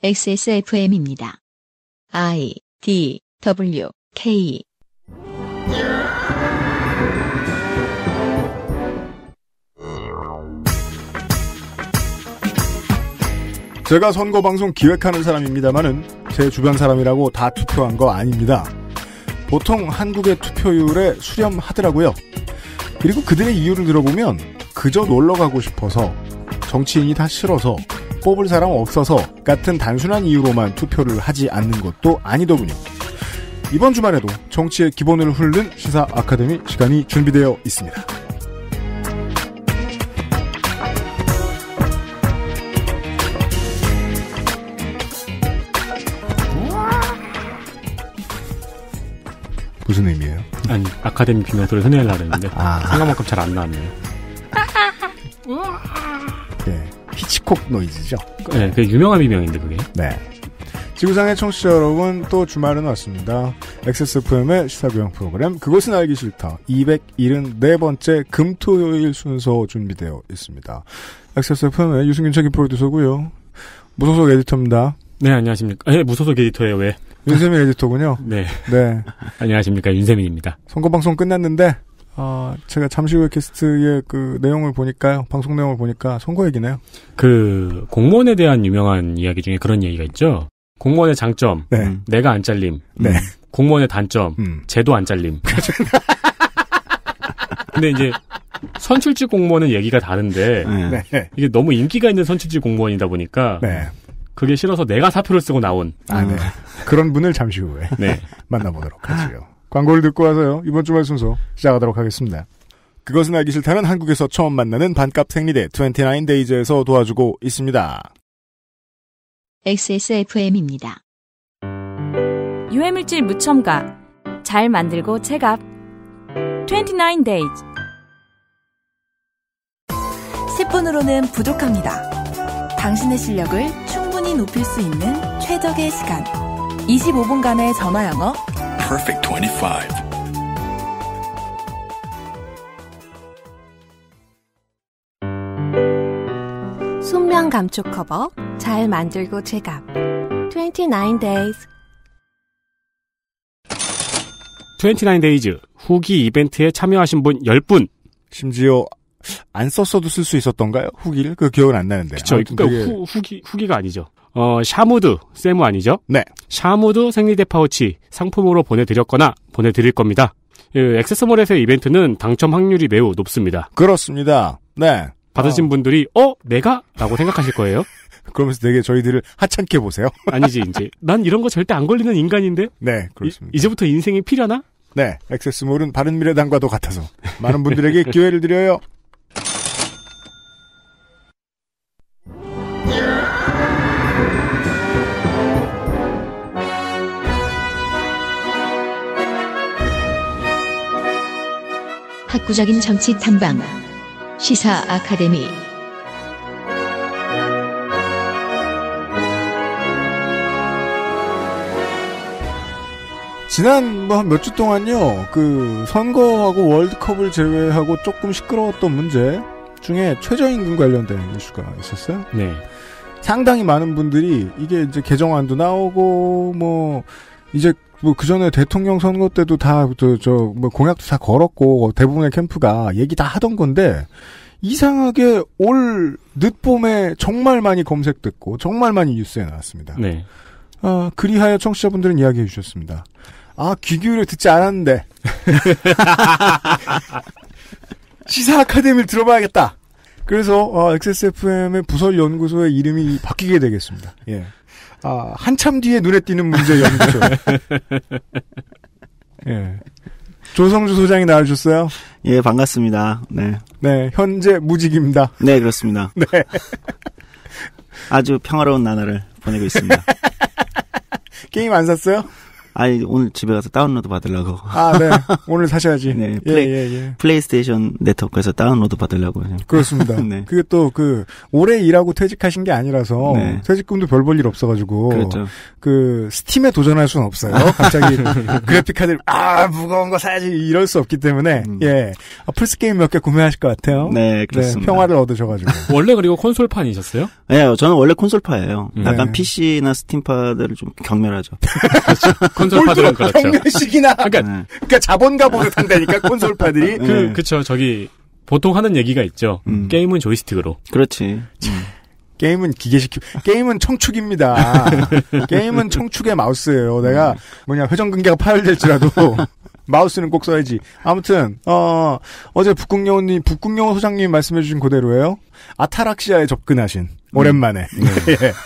XSFM입니다. I D W K 제가 선거 방송 기획하는 사람입니다만은 제 주변 사람이라고 다 투표한 거 아닙니다. 보통 한국의 투표율에 수렴하더라고요. 그리고 그들의 이유를 들어보면 그저 놀러 가고 싶어서 정치인이 다 싫어서 뽑을 사람 없어서 같은 단순한 이유로만 투표를 하지 않는 것도 아니더군요. 이번 주말에도 정치의 기본을 훑는 시사 아카데미 시간이 준비되어 있습니다. 무슨 의미예요? 아니 아카데미 비명소를 선회하려는데 아. 생각만큼 잘 안 나왔네요. 히치콕 노이즈죠. 네, 그 유명한 비명인데 그게. 네. 지구상의 청취자 여러분 또 주말은 왔습니다. XSFM의 시사교양 프로그램 그것은 알기 싫다 274번째 금토요일 순서 준비되어 있습니다. XSFM의 유승균 책임 프로듀서고요. 무소속 에디터입니다. 네, 안녕하십니까. 아, 예, 무소속 에디터예요, 왜? 윤세민 에디터군요. 네. 네. 안녕하십니까. 윤세민입니다. 선거방송 끝났는데, 아, 제가 잠시 후에 게스트의 그 내용을 보니까요. 방송 내용을 보니까 선거 얘기네요. 그 공무원에 대한 유명한 이야기 중에 그런 얘기가 있죠. 공무원의 장점, 네. 음, 내가 안 잘림. 음, 네. 음, 공무원의 단점, 음. 제도 안 잘림. 근데 이제 선출직 공무원은 얘기가 다른데 네. 네. 이게 너무 인기가 있는 선출직 공무원이다 보니까 네. 그게 싫어서 내가 사표를 쓰고 나온 아, 네. 음. 그런 분을 잠시 후에 네. 만나보도록 하죠 광고를 듣고 와서요. 이번 주말 순서 시작하도록 하겠습니다. 그것은 알기 싫다는 한국에서 처음 만나는 반값 생리대 29데이즈에서 도와주고 있습니다. XSFM입니다. 유해물질 무첨가 잘 만들고 체갑 2 9데이즈 s 10분으로는 부족합니다. 당신의 실력을 충분히 높일 수 있는 최적의 시간 25분간의 전화 영어 perfect 25. 29 days 29 days 후기 이벤트에 참여하신 분 10분 심지어 안 썼어도 쓸 수 있었던가요? 후기를? 그 기억은 안 나는데. 그쵸. 그러니까 되게... 후, 후기, 후기가 아니죠. 어, 샤무드, 세무 아니죠? 네. 샤무드 생리대 파우치 상품으로 보내드렸거나 보내드릴 겁니다. 예, 액세스몰에서의 이벤트는 당첨 확률이 매우 높습니다. 그렇습니다. 네. 받으신 어. 분들이 어 내가 라고 생각하실 거예요. 그러면서 되게 저희들을 하찮게 보세요. 아니지 이제 난 이런 거 절대 안 걸리는 인간인데. 네 그렇습니다. 이, 제부터 인생이 필요나? 하네 액세스몰은 바른미래당과도 같아서 많은 분들에게 기회를 드려요. 극구적인 정치 탐방 시사 아카데미 지난 뭐몇주 동안요 그 선거하고 월드컵을 제외하고 조금 시끄러웠던 문제 중에 최저임금 관련된 이슈가 있었어요. 네. 상당히 많은 분들이 이게 이제 개정안도 나오고 뭐 이제 뭐그 전에 대통령 선거 때도 다저뭐 공약도 다 걸었고 대부분의 캠프가 얘기 다 하던 건데 이상하게 올 늦봄에 정말 많이 검색됐고 정말 많이 뉴스에 나왔습니다. 네. 아, 그리하여 청취자분들은 이야기해 주셨습니다. 아, 귀 기울여 듣지 않았는데. 시사 아카데미를 들어봐야겠다. 그래서 어, XSFM의 부설 연구소의 이름이 바뀌게 되겠습니다. 예. 아, 한참 뒤에 눈에 띄는 문제 연구죠. 예. 조성주 소장이 나와주셨어요. 예, 반갑습니다. 네. 네, 현재 무직입니다. 네, 그렇습니다. 네. 아주 평화로운 나날을 보내고 있습니다. 게임 안 샀어요? 아니 오늘 집에 가서 다운로드 받으려고. 아, 네. 오늘 사셔야지. 네. 예, 플레이, 예, 예, 예. 플레이스테이션 네트워크에서 다운로드 받으려고. 요 그렇습니다. 네. 그게 또그 오래 일하고 퇴직하신 게 아니라서 네. 퇴직금도 별 볼 일 없어가지고 그렇죠. 그 스팀에 도전할 수는 없어요. 갑자기 네. 그래픽 카드 아 무거운 거 사야지 이럴 수 없기 때문에 음. 예 아, 플스 게임 몇 개 구매하실 것 같아요. 네, 그렇습니다. 네, 평화를 얻으셔가지고. 원래 그리고 콘솔판이셨어요? 네, 저는 원래 콘솔파예요. 음. 약간 PC나 스팀파들을 좀 경멸하죠. 그렇죠. 콘솔파들은 그렇죠. 평균식이나 그러니까, 네. 그러니까 자본가 보듯한다니까 콘솔파들이. 음. 그 그쵸 저기 보통 하는 얘기가 있죠. 음. 게임은 조이스틱으로. 그렇지. 음. 게임은 기계식 게임은 청축입니다. 게임은 청축의 마우스예요. 내가 뭐냐 회전근개가 파열될지라도 마우스는 꼭 써야지. 아무튼 어 어제 북극여우님 북극여우 소장님 말씀해주신 그대로예요. 아타락시아에 접근하신 오랜만에. 네. 네.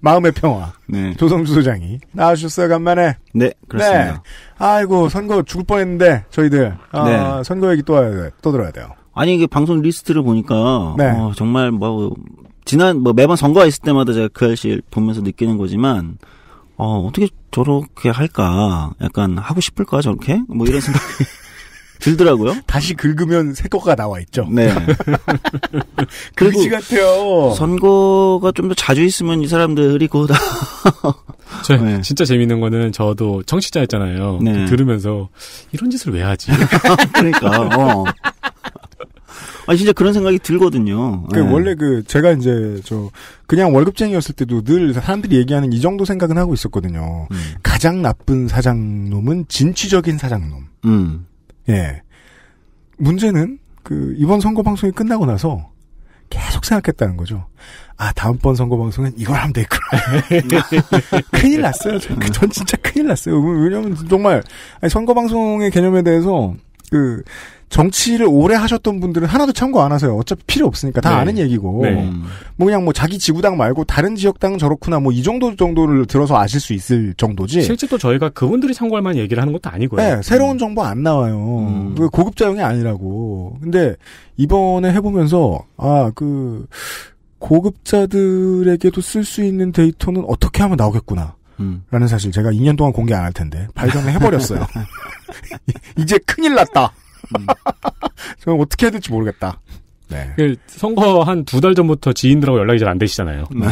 마음의 평화. 네. 조성주 소장이 나와주셨어요, 간만에. 네, 그렇습니다. 네. 아이고, 선거 죽을 뻔 했는데, 저희들. 아, 네. 선거 얘기 또, 와야 돼. 또 들어야 돼요. 아니, 이게 방송 리스트를 보니까, 네. 어, 정말 뭐, 지난, 뭐, 매번 선거가 있을 때마다 제가 그 아저씨 보면서 느끼는 거지만, 어, 어떻게 저렇게 할까? 약간 하고 싶을까, 저렇게? 뭐 이런 생각이. 들더라고요. 다시 긁으면 새 거가 나와 있죠. 네. 그렇지 같아요. 선거가 좀 더 자주 있으면 이 사람들이 고다 저, 네. 진짜 재밌는 거는 저도 청취자였잖아요. 네. 그 들으면서 이런 짓을 왜 하지? 그러니까. 어. 아 진짜 그런 생각이 들거든요. 그 네. 원래 그 제가 이제 저 그냥 월급쟁이였을 때도 늘 사람들이 얘기하는 이 정도 생각은 하고 있었거든요. 음. 가장 나쁜 사장놈은 진취적인 사장놈. 음. 예. 문제는 그 이번 선거 방송이 끝나고 나서 계속 생각했다는 거죠. 아 다음번 선거 방송엔 이걸 하면 되겠구나. 큰일 났어요. 전, 전 진짜 큰일 났어요. 왜냐면 정말 아니, 선거 방송의 개념에 대해서 그 정치를 오래 하셨던 분들은 하나도 참고 안 하세요. 어차피 필요 없으니까 다 네. 아는 얘기고. 네. 뭐 그냥 뭐 자기 지구당 말고 다른 지역당 저렇구나 뭐 이 정도 정도를 들어서 아실 수 있을 정도지. 실제 또 저희가 그분들이 참고할 만한 얘기를 하는 것도 아니고요. 네, 새로운 음. 정보 안 나와요. 음. 그 고급 자용이 아니라고. 근데 이번에 해보면서 아그 고급자들에게도 쓸 수 있는 데이터는 어떻게 하면 나오겠구나. 음. 라는 사실 제가 2년 동안 공개 안 할 텐데 발견을 해버렸어요. 이제 큰일 났다. 음. 저는 어떻게 해야 될지 모르겠다. 네. 그 선거 한 두 달 전부터 지인들하고 연락이 잘 안 되시잖아요. 네.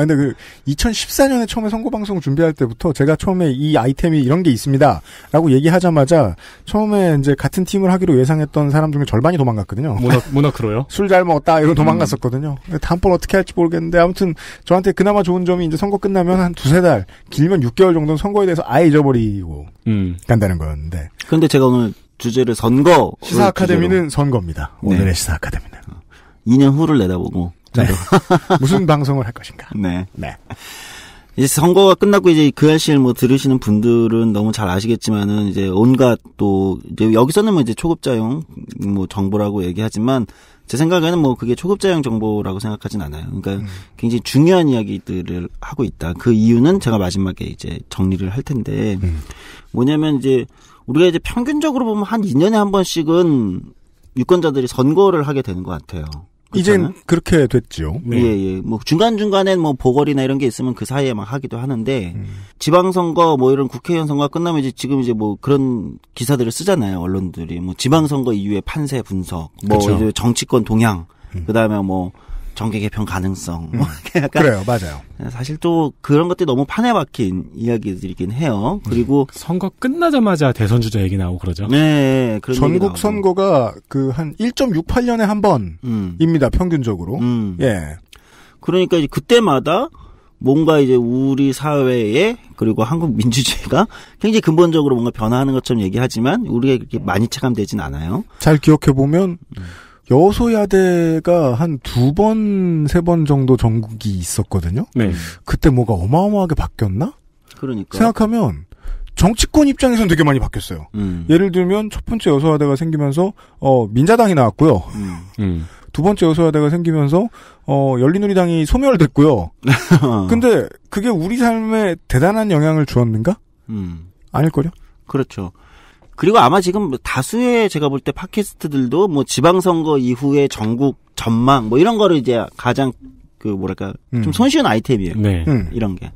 아, 근데 그 2014년에 처음에 선거 방송 을 준비할 때부터 제가 처음에 이 아이템이 이런 게 있습니다라고 얘기하자마자 처음에 이제 같은 팀을 하기로 예상했던 사람 중에 절반이 도망갔거든요. 문화 문화크로요? 술 잘 먹었다 이런 음. 도망갔었거든요. 음. 다음번 어떻게 할지 모르겠는데 아무튼 저한테 그나마 좋은 점이 이제 선거 끝나면 한 두세 달 길면 6개월 정도는 선거에 대해서 아예 잊어버리고 음. 간다는 거였는데. 그런데 제가 오늘 주제를 선거 시사 아카데미는 주제로. 선거입니다. 오늘의 네. 시사 아카데미는 2년 어. 후를 내다보고 네. 무슨 방송을 할 것인가. 네. 네. 이제 선거가 끝났고 이제 그 사실 뭐 들으시는 분들은 너무 잘 아시겠지만은 이제 온갖 또 이제 여기서는 뭐 이제 초급자용 뭐 정보라고 얘기하지만 제 생각에는 뭐 그게 초급자용 정보라고 생각하진 않아요. 그러니까 음. 굉장히 중요한 이야기들을 하고 있다. 그 이유는 제가 마지막에 이제 정리를 할 텐데 음. 뭐냐면 이제 우리가 이제 평균적으로 보면 한 2년에 한 번씩은 유권자들이 선거를 하게 되는 것 같아요. 이젠 그렇게 됐죠요 네. 예, 예. 뭐 중간중간에 뭐 보궐이나 이런 게 있으면 그 사이에 막 하기도 하는데 음. 지방선거 뭐 이런 국회의원 선거 가 끝나면 이제 지금 이제 뭐 그런 기사들을 쓰잖아요. 언론들이 뭐 지방선거 이후에 판세 분석, 뭐 정치권 동향, 음. 그다음에 뭐 정계 개편 가능성. 음. 그래요, 맞아요. 네, 사실 또 그런 것들이 너무 판에 박힌 이야기들이긴 해요. 음. 그리고 음. 선거 끝나자마자 대선 주자 얘기 나오고 그러죠. 네, 그런 전국 선거가 그 한 1.68년에 한 번입니다. 음. 평균적으로. 음. 예. 그러니까 이제 그때마다 뭔가 이제 우리 사회에 그리고 한국 민주주의가 굉장히 근본적으로 뭔가 변화하는 것처럼 얘기하지만 우리가 그렇게 많이 체감되진 않아요. 잘 기억해 보면 음. 여소야대가 한 두 번, 세 번 정도 전국이 있었거든요. 네. 그때 뭐가 어마어마하게 바뀌었나? 그러니까. 생각하면 정치권 입장에선 되게 많이 바뀌었어요. 음. 예를 들면 첫 번째 여소야대가 생기면서 어 민자당이 나왔고요. 음. 음. 두 번째 여소야대가 생기면서 어 열린우리당이 소멸됐고요. 근데 그게 우리 삶에 대단한 영향을 주었는가? 음. 아닐걸요? 그렇죠. 그리고 아마 지금 다수의 제가 볼 때 팟캐스트들도 뭐 지방선거 이후에 전국 전망 뭐 이런 거를 이제 가장 그 뭐랄까 음. 좀 손쉬운 아이템이에요. 네. 음. 이런 게.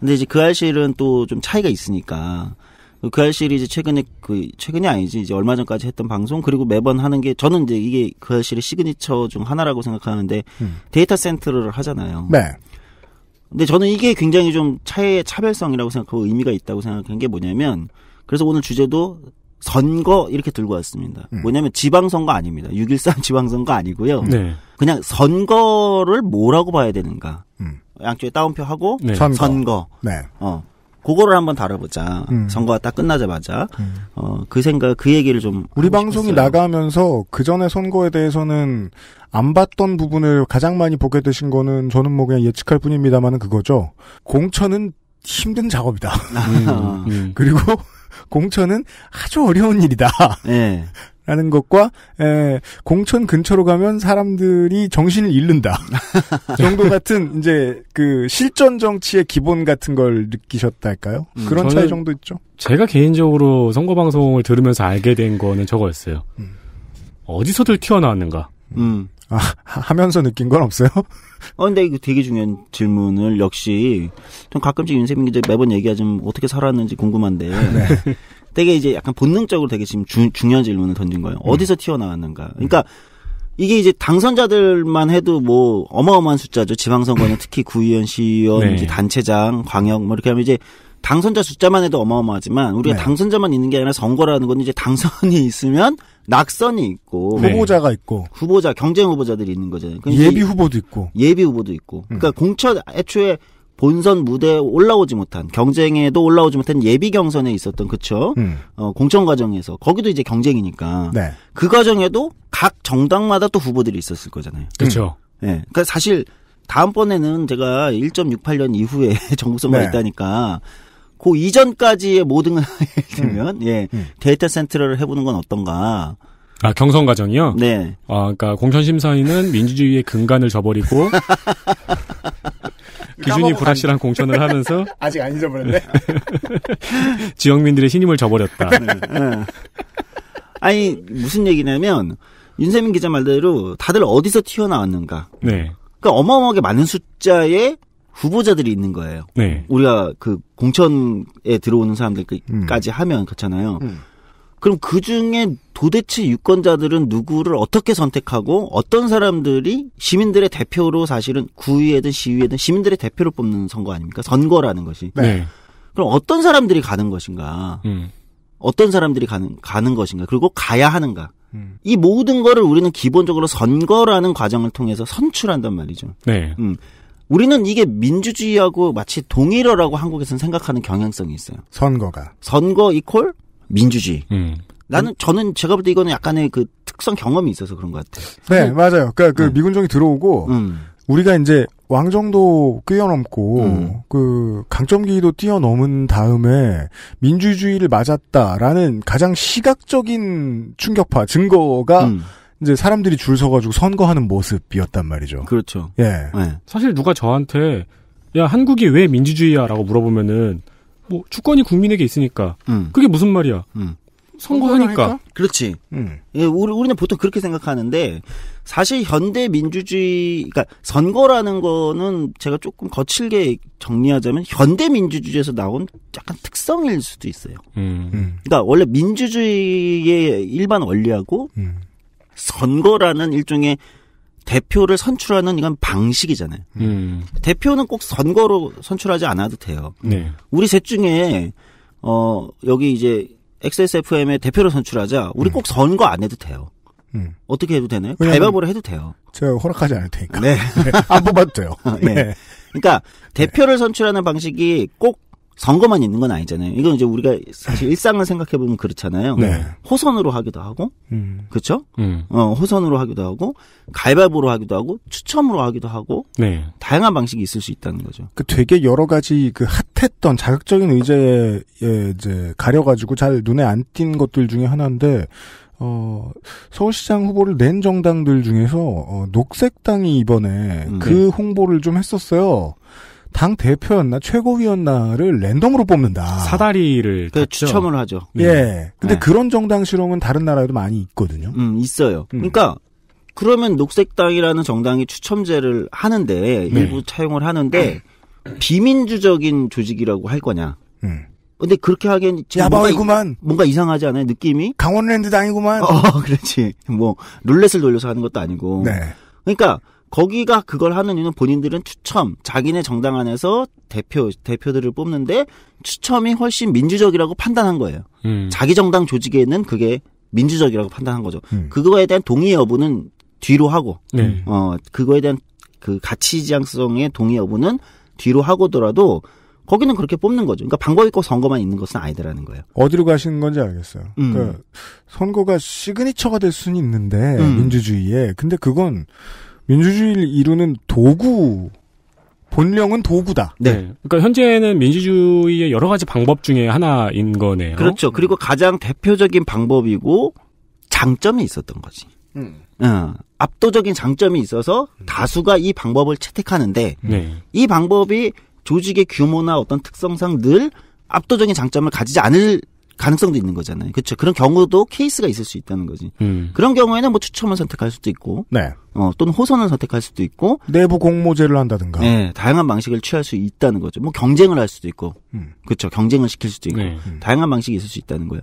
근데 이제 그 알실은 또 좀 차이가 있으니까 그 알실이 이제 최근에 그 최근이 아니지 이제 얼마 전까지 했던 방송 그리고 매번 하는 게 저는 이제 이게 그 알실의 시그니처 중 하나라고 생각하는데 음. 데이터 센터를 하잖아요. 네. 근데 저는 이게 굉장히 좀 차의 차별성이라고 생각하고 의미가 있다고 생각하는 게 뭐냐면 그래서 오늘 주제도 선거 이렇게 들고 왔습니다. 음. 뭐냐면 지방선거 아닙니다. 6.13 지방선거 아니고요. 네. 그냥 선거를 뭐라고 봐야 되는가. 음. 양쪽에 따옴표 하고 네. 선거. 선거. 네. 어. 그거를 한번 다뤄보자. 음. 선거가 딱 끝나자마자 음. 어, 그 생각 그 얘기를 좀 우리 방송이 싶었어요. 나가면서 그 전에 선거에 대해서는 안 봤던 부분을 가장 많이 보게 되신 거는 저는 뭐 그냥 예측할 뿐입니다만은 그거죠. 공천은 힘든 작업이다. 음, 음. 그리고 공천은 아주 어려운 일이다. 네. 라는 것과 에, 예, 공천 근처로 가면 사람들이 정신을 잃는다 정도 같은 이제 그 실전 정치의 기본 같은 걸 느끼셨달까요? 음, 그런 차이 정도 있죠. 제가 개인적으로 선거 방송을 들으면서 알게 된 거는 저거였어요. 음. 어디서들 튀어나왔는가. 음. 아, 하면서 느낀 건 없어요? 어, 근데 이거 되게 중요한 질문을 역시 좀 가끔씩 윤세민 기자 매번 얘기하지만 어떻게 살았는지 궁금한데. 네. 되게 이제 약간 본능적으로 되게 지금 주, 중요한 질문을 던진 거예요. 음. 어디서 음. 튀어나왔는가. 그러니까 이게 이제 당선자들만 해도 뭐 어마어마한 숫자죠. 지방선거는 특히 구의원, 시의원, 네. 단체장, 광역 뭐 이렇게 하면 이제 당선자 숫자만 해도 어마어마하지만 우리가 네. 당선자만 있는 게 아니라 선거라는 건 이제 당선이 있으면 낙선이 있고 네. 후보자가 있고 후보자 경쟁 후보자들이 있는 거잖아요. 그러니까 예비 후보도 있고 예비 후보도 있고. 음. 그러니까 공천 애초에 본선 무대에 올라오지 못한 경쟁에도 올라오지 못한 예비 경선에 있었던 그쵸 음. 어, 공천 과정에서 거기도 이제 경쟁이니까 네. 그 과정에도 각 정당마다 또 후보들이 있었을 거잖아요. 그렇죠. 예. 네. 그러니까 사실 다음번에는 제가 1.68년 이후에 정부선거가 네. 있다니까 그 이전까지의 모든 걸예 들면 음. 예 음. 데이터 센트럴을 해보는 건 어떤가? 아 경선 과정이요? 네. 아 그러니까 공천 심사위는 민주주의의 근간을 저버리고 기준이 불확실한 공천을 하면서 아직 안 잊어버렸네. 지역민들의 신임을 저버렸다. 네, 네. 아니 무슨 얘기냐면 윤세민 기자 말대로 다들 어디서 튀어나왔는가. 네. 그러니까 어마어마하게 많은 숫자의 후보자들이 있는 거예요. 네. 우리가 그 공천에 들어오는 사람들까지 음. 하면 그렇잖아요. 음. 그럼 그 중에 도대체 유권자들은 누구를 어떻게 선택하고 어떤 사람들이 시민들의 대표로 사실은 구의에든시위에든 시민들의 대표로 뽑는 선거 아닙니까? 선거라는 것이. 네. 네. 그럼 어떤 사람들이 가는 것인가? 음. 어떤 사람들이 가는 가는 것인가? 그리고 가야 하는가? 음. 이 모든 거를 우리는 기본적으로 선거라는 과정을 통해서 선출한단 말이죠. 네. 음. 우리는 이게 민주주의하고 마치 동일어라고 한국에서는 생각하는 경향성이 있어요. 선거가. 선거 이퀄 민주주의. 음. 나는 저는 제가 볼 때 이거는 약간의 그 특성 경험이 있어서 그런 것 같아요. 네, 음. 맞아요. 그러니까 그 음. 미군정이 들어오고 음. 우리가 이제 왕정도 뛰어넘고 음. 그 강점기도 뛰어넘은 다음에 민주주의를 맞았다라는 가장 시각적인 충격파 증거가 음. 이제 사람들이 줄 서가지고 선거하는 모습이었단 말이죠. 그렇죠. 예. 네. 사실 누가 저한테 야 한국이 왜 민주주의야라고 물어보면은 뭐 주권이 국민에게 있으니까 음. 그게 무슨 말이야? 음. 선거하니까. 그렇지. 음. 예, 우리, 우리는 보통 그렇게 생각하는데, 사실 현대 민주주의, 그러니까 선거라는 거는 제가 조금 거칠게 정리하자면, 현대 민주주의에서 나온 약간 특성일 수도 있어요. 음. 음. 그러니까 원래 민주주의의 일반 원리하고, 음. 선거라는 일종의 대표를 선출하는 이건 방식이잖아요. 음. 대표는 꼭 선거로 선출하지 않아도 돼요. 네. 우리 셋 중에 어 여기 이제 XSFM의 대표를 선출하자. 우리 음. 꼭 선거 안 해도 돼요. 음. 어떻게 해도 되나요? 발위바위보로 해도 돼요. 제가 허락하지 않을 테니까. 네. 네. 안 뽑아도 돼요. 네. 네. 그러니까 대표를 선출하는 방식이 꼭 선거만 있는 건 아니잖아요. 이건 이제 우리가 사실 일상을 생각해 보면 그렇잖아요. 네. 호선으로 하기도 하고, 음. 그렇죠? 음. 어, 호선으로 하기도 하고, 갈발보로 하기도 하고, 추첨으로 하기도 하고, 네. 다양한 방식이 있을 수 있다는 거죠. 그 되게 여러 가지 그 핫했던 자극적인 의제에 예, 이제 가려가지고 잘 눈에 안 띈 것들 중에 하나인데. 어, 서울시장 후보를 낸 정당들 중에서, 어, 녹색당이 이번에 음. 그 네. 홍보를 좀 했었어요. 당 대표였나 최고위원나를 랜덤으로 뽑는다. 사다리를 그 추첨을 하죠. 예. 네. 근데 네. 그런 정당 실험은 다른 나라에도 많이 있거든요. 음, 있어요. 음. 그러니까 그러면 녹색당이라는 정당이 추첨제를 하는데 네. 일부 차용을 하는데 비민주적인 조직이라고 할 거냐? 음. 근데 그렇게 하기엔 야바이구만 뭔가 이상하지 않아요 느낌이 강원랜드 당이구만 어 그렇지 뭐 룰렛을 돌려서 하는 것도 아니고 네. 그러니까 거기가 그걸 하는 이유는 본인들은 추첨, 자기네 정당 안에서 대표, 대표들을 뽑는데 추첨이 훨씬 민주적이라고 판단한 거예요. 음. 자기 정당 조직에는 그게 민주적이라고 판단한 거죠. 음. 그거에 대한 동의 여부는 뒤로 하고, 네. 어, 그거에 대한 그 가치지향성의 동의 여부는 뒤로 하고더라도 거기는 그렇게 뽑는 거죠. 그러니까 방법이 꼭 선거만 있는 것은 아니더라는 거예요. 어디로 가시는 건지 알겠어요. 음. 그러니까 선거가 시그니처가 될 수는 있는데 음. 민주주의에 근데 그건 민주주의를 이루는 도구 본령은 도구다. 네. 네. 그러니까 현재는 민주주의의 여러 가지 방법 중에 하나인 거네요. 그렇죠. 그리고 가장 대표적인 방법이고 장점이 있었던 거지. 음. 어, 압도적인 장점이 있어서 다수가 이 방법을 채택하는데 네. 이 방법이 조직의 규모나 어떤 특성상 늘 압도적인 장점을 가지지 않을 가능성도 있는 거잖아요. 그렇죠. 그런 경우도 케이스가 있을 수 있다는 거지. 음. 그런 경우에는 뭐 추첨을 선택할 수도 있고, 네. 어, 또는 호선을 선택할 수도 있고, 내부 공모제를 한다든가, 네, 다양한 방식을 취할 수 있다는 거죠. 뭐 경쟁을 할 수도 있고, 음. 그렇죠. 경쟁을 시킬 수도 있고, 네. 음. 음. 다양한 방식이 있을 수 있다는 거예요.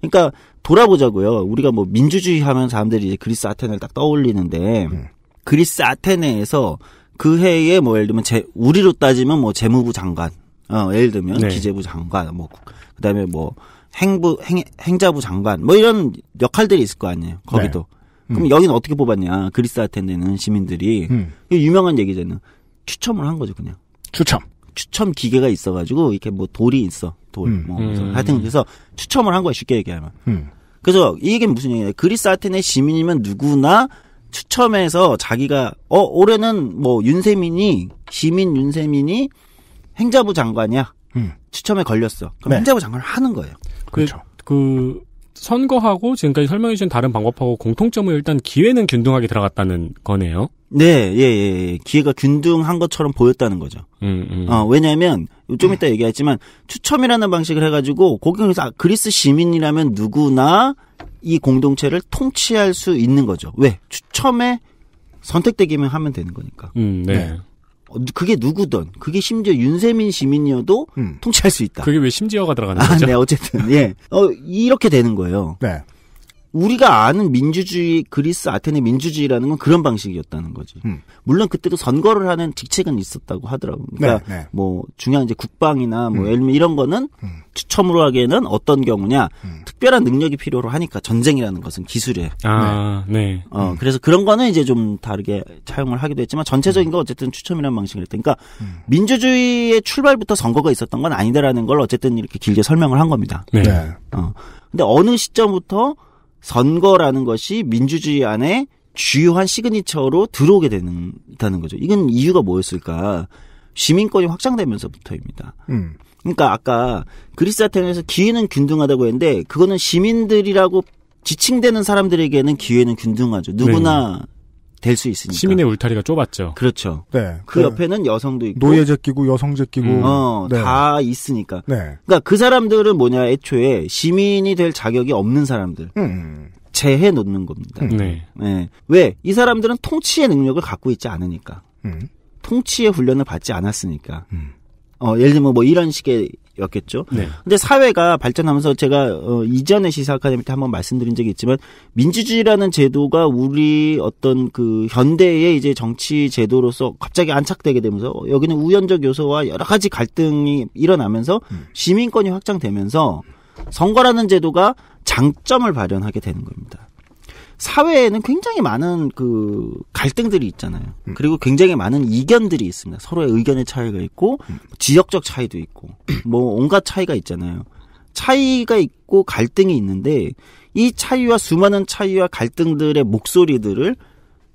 그러니까 돌아보자고요. 우리가 뭐 민주주의 하면 사람들이 이제 그리스 아테네를 딱 떠올리는데, 음. 그리스 아테네에서 그 해에 뭐 예를 들면 제, 우리로 따지면 뭐 재무부 장관, 어, 예를 들면 네. 기재부 장관, 뭐 그다음에 뭐 행부 행, 행자부 장관 뭐 이런 역할들이 있을 거 아니에요. 네. 거기도. 네. 그럼 음. 여기는 어떻게 뽑았냐? 그리스 아테네는 시민들이 음. 유명한 얘기잖아요. 추첨을 한 거죠, 그냥. 추첨. 추첨 기계가 있어가지고 이렇게 뭐 돌이 있어 돌. 음. 뭐 그래서 음. 하여튼 그래서 추첨을 한거예요 쉽게 얘기하면. 음. 그래서 이게 무슨 얘기예요 그리스 아테네 시민이면 누구나 추첨해서 자기가 어 올해는 뭐 윤세민이 시민 윤세민이 행자부 장관이야. 추첨에 걸렸어. 그럼 네. 행자부 장관을 하는 거예요. 그, 그렇죠. 그, 그 선거하고 지금까지 설명해 주신 다른 방법하고 공통점은 일단 기회는 균등하게 들어갔다는 거네요. 네, 예, 예, 예. 기회가 균등한 것처럼 보였다는 거죠. 음, 음. 어, 왜냐하면 좀 이따 얘기했지만 추첨이라는 방식을 해가지고 거기에서 아, 그리스 시민이라면 누구나 이 공동체를 통치할 수 있는 거죠. 왜 추첨에 선택되기만 하면 되는 거니까. 음, 네. 네. 그게 누구든 그게 심지어 윤세민 시민이어도 음. 통치할 수 있다. 그게 왜 심지어가 들어가는 아, 거죠? 네, 어쨌든 예, 어, 이렇게 되는 거예요. 네. 우리가 아는 민주주의 그리스 아테네 민주주의라는 건 그런 방식이었다는 거지. 음. 물론 그때도 선거를 하는 직책은 있었다고 하더라고요. 네, 그러니까 네, 네. 뭐 중요한 이제 국방이나 뭐 음. 예를 들면 이런 거는 음. 추첨으로 하기에는 어떤 경우냐 음. 특별한 능력이 필요로 하니까 전쟁이라는 것은 기술이에 아, 네. 네. 어, 음. 그래서 그런 거는 이제 좀 다르게 차용을 하기도 했지만 전체적인 거 어쨌든 추첨이라는 방식을 했으니까 그러니까 음. 민주주의의 출발부터 선거가 있었던 건 아니다라는 걸 어쨌든 이렇게 길게 설명을 한 겁니다. 네. 네. 어. 근데 어느 시점부터 선거라는 것이 민주주의 안에 주요한 시그니처로 들어오게 된다는 거죠. 이건 이유가 뭐였을까? 시민권이 확장되면서부터입니다. 음. 그러니까 아까 그리스 아테네에서 기회는 균등하다고 했는데 그거는 시민들이라고 지칭되는 사람들에게는 기회는 균등하죠. 누구나 네. 될수 있으니까. 시민의 울타리가 좁았죠. 그렇죠. 네. 그, 그 옆에는 여성도 있고 노예제 끼고 여성제 끼고 음. 어, 네. 다 있으니까. 네. 그러니까 그 사람들은 뭐냐 애초에 시민이 될 자격이 없는 사람들. 음. 제해 놓는 겁니다. 음. 네. 네. 왜? 이 사람들은 통치의 능력을 갖고 있지 않으니까. 음. 통치의 훈련을 받지 않았으니까. 음. 어, 예를 들면 뭐 이런 식의 였겠죠. 네. 근데 사회가 발전하면서 제가 어, 이전에 시사 아카데미 때 한번 말씀드린 적이 있지만 민주주의라는 제도가 우리 어떤 그 현대의 이제 정치 제도로서 갑자기 안착되게 되면서 여기는 우연적 요소와 여러 가지 갈등이 일어나면서 음. 시민권이 확장되면서 선거라는 제도가 장점을 발현하게 되는 겁니다. 사회에는 굉장히 많은 그 갈등들이 있잖아요. 음. 그리고 굉장히 많은 이견들이 있습니다. 서로의 의견의 차이가 있고 음. 지역적 차이도 있고 뭐 온갖 차이가 있잖아요. 차이가 있고 갈등이 있는데 이 차이와 수많은 차이와 갈등들의 목소리들을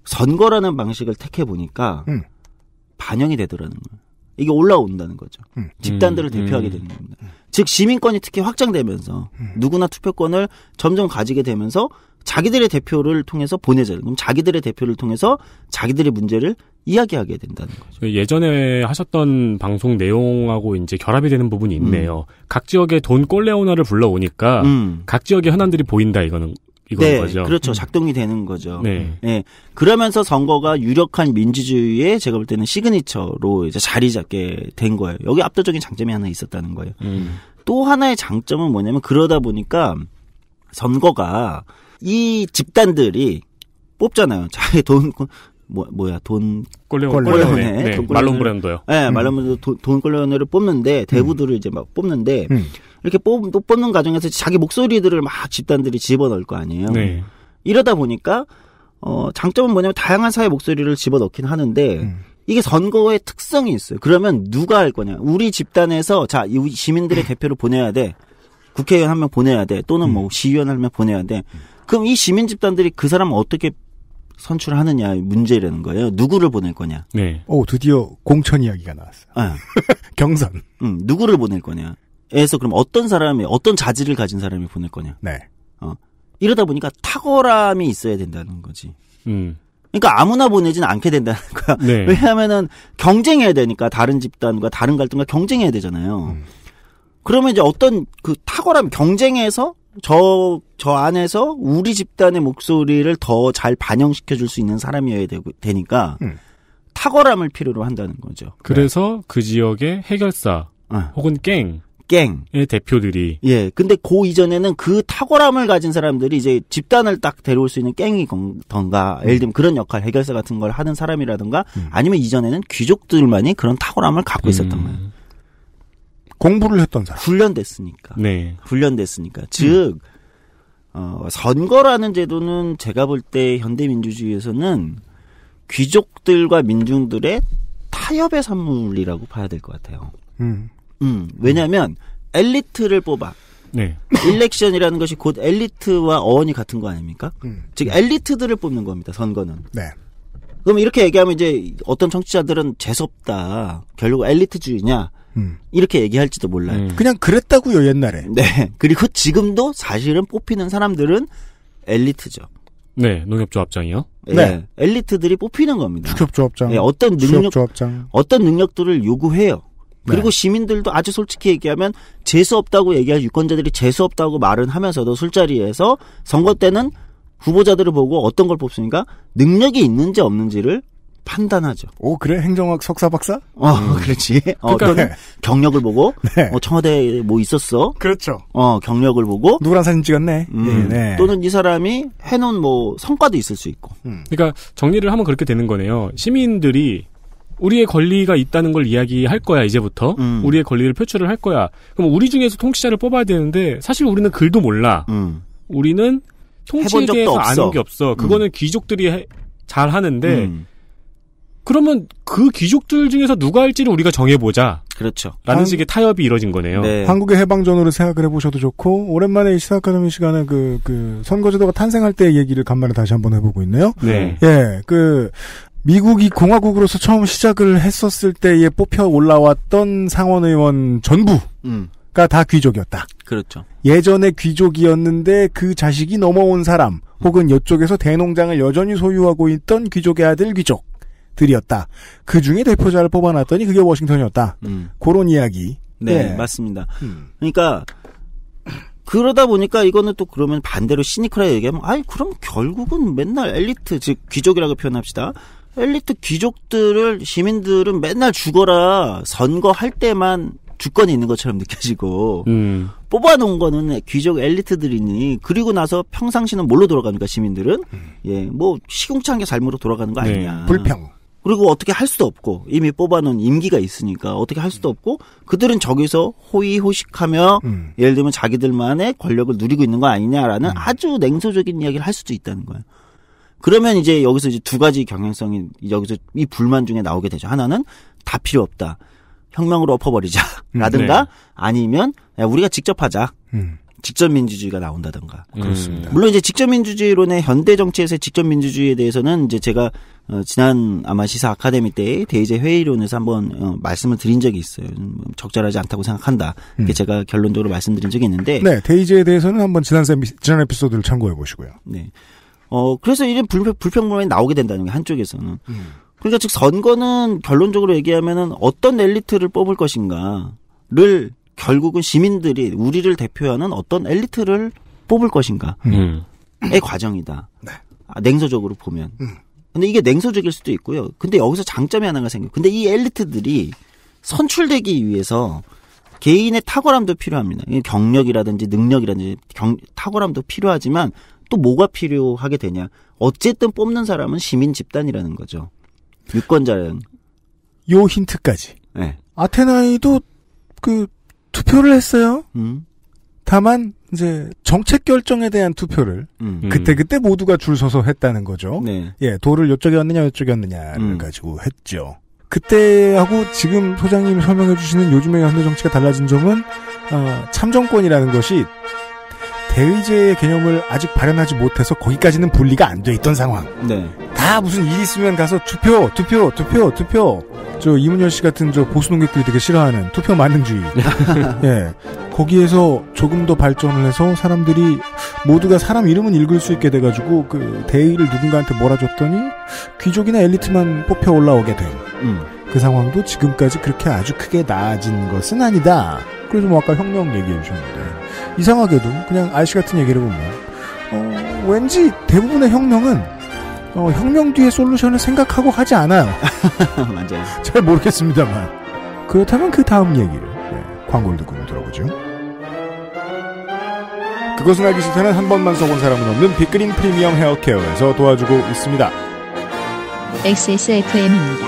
선거라는 방식을 택해 보니까 음. 반영이 되더라는 거예요. 이게 올라온다는 거죠. 음. 집단들을 음, 대표하게 음. 되는 겁니다. 즉 시민권이 특히 확장되면서 누구나 투표권을 점점 가지게 되면서 자기들의 대표를 통해서 보내자는 그럼 자기들의 대표를 통해서 자기들의 문제를 이야기하게 된다는 거죠. 그 예전에 하셨던 방송 내용하고 이제 결합이 되는 부분이 있네요. 음. 각 지역에 돈 꼴레오나를 불러오니까 음. 각 지역의 현안들이 보인다 이거는 이건 네, 거죠. 그렇죠. 음. 작동이 되는 거죠. 네. 네. 그러면서 선거가 유력한 민주주의의 제가 볼 때는 시그니처로 이제 자리 잡게 된 거예요. 여기 압도적인 장점이 하나 있었다는 거예요. 음. 또 하나의 장점은 뭐냐면 그러다 보니까 선거가 이 집단들이 뽑잖아요. 자기 돈, 뭐, 뭐야, 돈. 꼴레오네. 네. 말론 브랜드요. 네, 음. 말론 브랜드 돈 꼴레오네를 뽑는데, 대부들을 음. 이제 막 뽑는데, 음. 이렇게 뽑, 뽑는 과정에서 자기 목소리들을 막 집단들이 집어넣을 거 아니에요. 네. 이러다 보니까 어 장점은 뭐냐면 다양한 사회 목소리를 집어넣긴 하는데 음. 이게 선거의 특성이 있어요. 그러면 누가 할 거냐? 우리 집단에서 자이 시민들의 대표를 보내야 돼. 국회의원 한 명 보내야 돼. 또는 뭐 음. 시의원 한 명 보내야 돼. 그럼 이 시민 집단들이 그 사람을 어떻게 선출하느냐 문제라는 거예요. 누구를 보낼 거냐. 네. 오 드디어 공천 이야기가 나왔어요. 아. 경선. 음, 누구를 보낼 거냐. 에서 그럼 어떤 사람이 어떤 자질을 가진 사람이 보낼 거냐. 네. 어. 이러다 보니까 탁월함이 있어야 된다는 거지. 음. 그러니까 아무나 보내진 않게 된다는 거야. 네. 왜냐하면은 경쟁해야 되니까 다른 집단과 다른 갈등과 경쟁해야 되잖아요. 음. 그러면 이제 어떤 그 탁월함 경쟁에서 저, 저 안에서 우리 집단의 목소리를 더 잘 반영시켜 줄 수 있는 사람이어야 되고, 되니까, 음. 탁월함을 필요로 한다는 거죠. 그래서 네. 그 지역의 해결사, 어. 혹은 깽, 갱의 예, 대표들이 예 근데 그 이전에는 그 탁월함을 가진 사람들이 이제 집단을 딱 데려올 수 있는 갱이던가 예를 음. 들면 그런 역할 해결사 같은 걸 하는 사람이라든가 음. 아니면 이전에는 귀족들만이 그런 탁월함을 갖고 있었던 음. 거예요. 공부를 했던 사람 훈련됐으니까 네 훈련됐으니까 즉 음. 어, 선거라는 제도는 제가 볼 때 현대민주주의에서는 귀족들과 민중들의 타협의 산물이라고 봐야 될 것 같아요. 음. 음, 왜냐하면 엘리트를 뽑아. 네. 일렉션이라는 것이 곧 엘리트와 어원이 같은 거 아닙니까? 음. 즉 엘리트들을 뽑는 겁니다. 선거는. 네. 그럼 이렇게 얘기하면 이제 어떤 청취자들은 재수없다. 결국 엘리트주의냐. 음. 이렇게 얘기할지도 몰라요. 음. 그냥 그랬다고요, 옛날에. 네. 그리고 지금도 사실은 뽑히는 사람들은 엘리트죠. 네, 농협조합장이요. 네. 네. 엘리트들이 뽑히는 겁니다. 축협조합장. 네, 예, 어떤 능력, 축협조합장. 어떤 능력들을 요구해요. 그리고 네. 시민들도 아주 솔직히 얘기하면 재수 없다고 얘기할 유권자들이 재수 없다고 말은 하면서도 술자리에서 선거 때는 후보자들을 보고 어떤 걸 뽑습니까? 능력이 있는지 없는지를 판단하죠. 오 그래 행정학 석사 박사? 어 음. 그렇지. 어, 그러니까, 네. 경력을 보고 네. 어, 청와대 뭐 있었어? 그렇죠. 어 경력을 보고 누구랑 사진 찍었네. 음, 예, 네. 또는 이 사람이 해놓은 뭐 성과도 있을 수 있고. 음. 그러니까 정리를 하면 그렇게 되는 거네요. 시민들이 우리의 권리가 있다는 걸 이야기할 거야 이제부터 음. 우리의 권리를 표출을 할 거야 그럼 우리 중에서 통치자를 뽑아야 되는데 사실 우리는 글도 몰라 음. 우리는 통치에 대해서 아는 게 없어 그거는 음. 귀족들이 해, 잘 하는데 음. 그러면 그 귀족들 중에서 누가 할지를 우리가 정해보자 그렇죠 라는 한... 식의 타협이 이뤄진 거네요 네. 한국의 해방전으로 생각을 해보셔도 좋고 오랜만에 이시사 아카데미 시간에 그, 그 선거제도가 탄생할 때 얘기를 간만에 다시 한번 해보고 있네요 네. 예그 미국이 공화국으로서 처음 시작을 했었을 때에 뽑혀 올라왔던 상원의원 전부가 음. 다 귀족이었다. 그렇죠. 예전에 귀족이었는데 그 자식이 넘어온 사람 음. 혹은 이쪽에서 대농장을 여전히 소유하고 있던 귀족의 아들 귀족들이었다. 그 중에 대표자를 뽑아놨더니 그게 워싱턴이었다. 음. 그런 이야기. 네, 네. 맞습니다. 음. 그러니까 그러다 보니까 이거는 또 그러면 반대로 시니컬하게 얘기하면 아니 그럼 결국은 맨날 엘리트 즉 귀족이라고 표현합시다. 엘리트 귀족들을 시민들은 맨날 죽어라 선거할 때만 주권이 있는 것처럼 느껴지고 음. 뽑아놓은 거는 귀족 엘리트들이니 그리고 나서 평상시는 뭘로 돌아가니까 시민들은 음. 예뭐 시궁창게 삶으로 돌아가는 거 네, 아니냐 네. 불평 그리고 어떻게 할 수도 없고 이미 뽑아놓은 임기가 있으니까 어떻게 할 수도 없고 그들은 저기서 호의호식하며 음. 예를 들면 자기들만의 권력을 누리고 있는 거 아니냐라는 음. 아주 냉소적인 이야기를 할 수도 있다는 거예요. 그러면 이제 여기서 이제 두 가지 경향성이 여기서 이 불만 중에 나오게 되죠. 하나는 다 필요 없다. 혁명으로 엎어버리자. 음, 라든가 네. 아니면 우리가 직접 하자. 음. 직접 민주주의가 나온다든가. 음, 그렇습니다. 물론 이제 직접 민주주의론의 현대 정치에서의 직접 민주주의에 대해서는 이제 제가 어, 지난 아마 시사 아카데미 때 대의제 회의론에서 한번 어, 말씀을 드린 적이 있어요. 음, 적절하지 않다고 생각한다. 이게 음. 제가 결론적으로 말씀드린 적이 있는데. 네, 대의제에 대해서는 한번 지난 세미, 지난 에피소드를 참고해 보시고요. 네. 어, 그래서 이런 불평, 불평물이 나오게 된다는 게 한쪽에서는. 음. 그러니까 즉 선거는 결론적으로 얘기하면은 어떤 엘리트를 뽑을 것인가를 결국은 시민들이 우리를 대표하는 어떤 엘리트를 뽑을 것인가의 음. 과정이다. 네. 아, 냉소적으로 보면. 음. 근데 이게 냉소적일 수도 있고요. 근데 여기서 장점이 하나가 생겨. 근데 이 엘리트들이 선출되기 위해서 개인의 탁월함도 필요합니다. 경력이라든지 능력이라든지 경, 탁월함도 필요하지만 또 뭐가 필요하게 되냐? 어쨌든 뽑는 사람은 시민 집단이라는 거죠. 유권자는 요 힌트까지. 네. 아테나이도 그 투표를 했어요. 음. 다만 이제 정책 결정에 대한 투표를 음. 그때 음. 그때 모두가 줄 서서 했다는 거죠. 네. 예, 도를 요쪽이었느냐 요쪽이었느냐를 음. 가지고 했죠. 그때하고 지금 소장님 설명해 주시는 요즘의 현대 정치가 달라진 점은 어, 참정권이라는 것이 대의제의 개념을 아직 발현하지 못해서 거기까지는 분리가 안 돼 있던 상황. 네. 다 무슨 일 있으면 가서 투표, 투표, 투표, 투표. 저 이문열 씨 같은 저 보수 농객들이 되게 싫어하는 투표 만능주의. 예. 거기에서 조금 더 발전을 해서 사람들이 모두가 사람 이름은 읽을 수 있게 돼가지고 그 대의를 누군가한테 몰아줬더니 귀족이나 엘리트만 뽑혀 올라오게 된. 음. 그 상황도 지금까지 그렇게 아주 크게 나아진 것은 아니다. 그래서 뭐 아까 혁명 얘기해 주셨는데. 이상하게도 그냥 아저씨 같은 얘기를 보면 어, 왠지 대부분의 혁명은 어, 혁명 뒤에 솔루션을 생각하고 하지 않아요. 맞아요. 잘 모르겠습니다만. 그렇다면 그 다음 얘기를 네, 광고를 듣고 들어보죠. 그것은 알기 싫다는 한 번만 써본 사람은 없는 빅그린 프리미엄 헤어케어에서 도와주고 있습니다. XSFM입니다.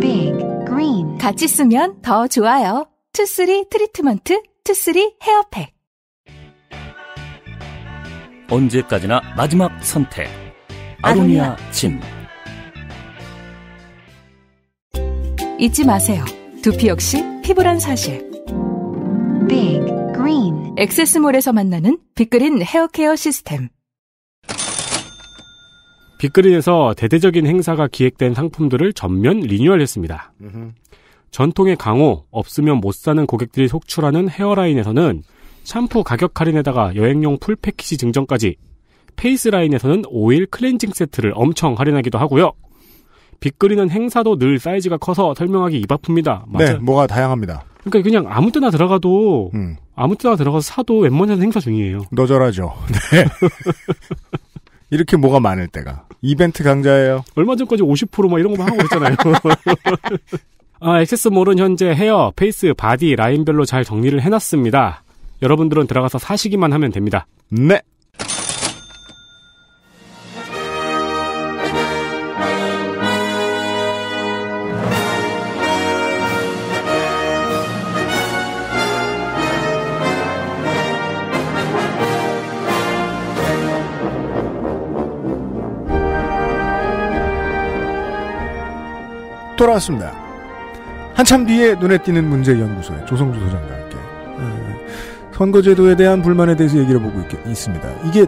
big, green. 같이 쓰면 더 좋아요. 투쓰리 트리트먼트, 투쓰리 헤어팩. 언제까지나 마지막 선택. 아로니아 진. 잊지 마세요. 두피 역시 피부란 사실. big, green. 엑세스몰에서 만나는 빅그린 헤어케어 시스템. 빅그린에서 대대적인 행사가 기획된 상품들을 전면 리뉴얼했습니다. 전통의 강호, 없으면 못 사는 고객들이 속출하는 헤어라인에서는 샴푸 가격 할인에다가 여행용 풀 패키지 증정까지 페이스라인에서는 오일 클렌징 세트를 엄청 할인하기도 하고요. 빅그린은 행사도 늘 사이즈가 커서 설명하기 입 아픕니다. 맞아. 네, 뭐가 다양합니다. 그러니까 그냥 아무 때나 들어가도 음. 아무 때나 들어가서 사도 웬만한 행사 중이에요. 너절하죠. 네. 이렇게 뭐가 많을 때가. 이벤트 강좌예요 얼마 전까지 50%막 이런 거만 하고 있잖아요. 아, 액세스몰은 현재 헤어, 페이스, 바디, 라인별로 잘 정리를 해놨습니다. 여러분들은 들어가서 사시기만 하면 됩니다. 네. 돌아왔습니다. 한참 뒤에 눈에 띄는 문제연구소의 조성주 소장과 함께 선거제도에 대한 불만에 대해서 얘기를 보고 있, 있습니다. 이게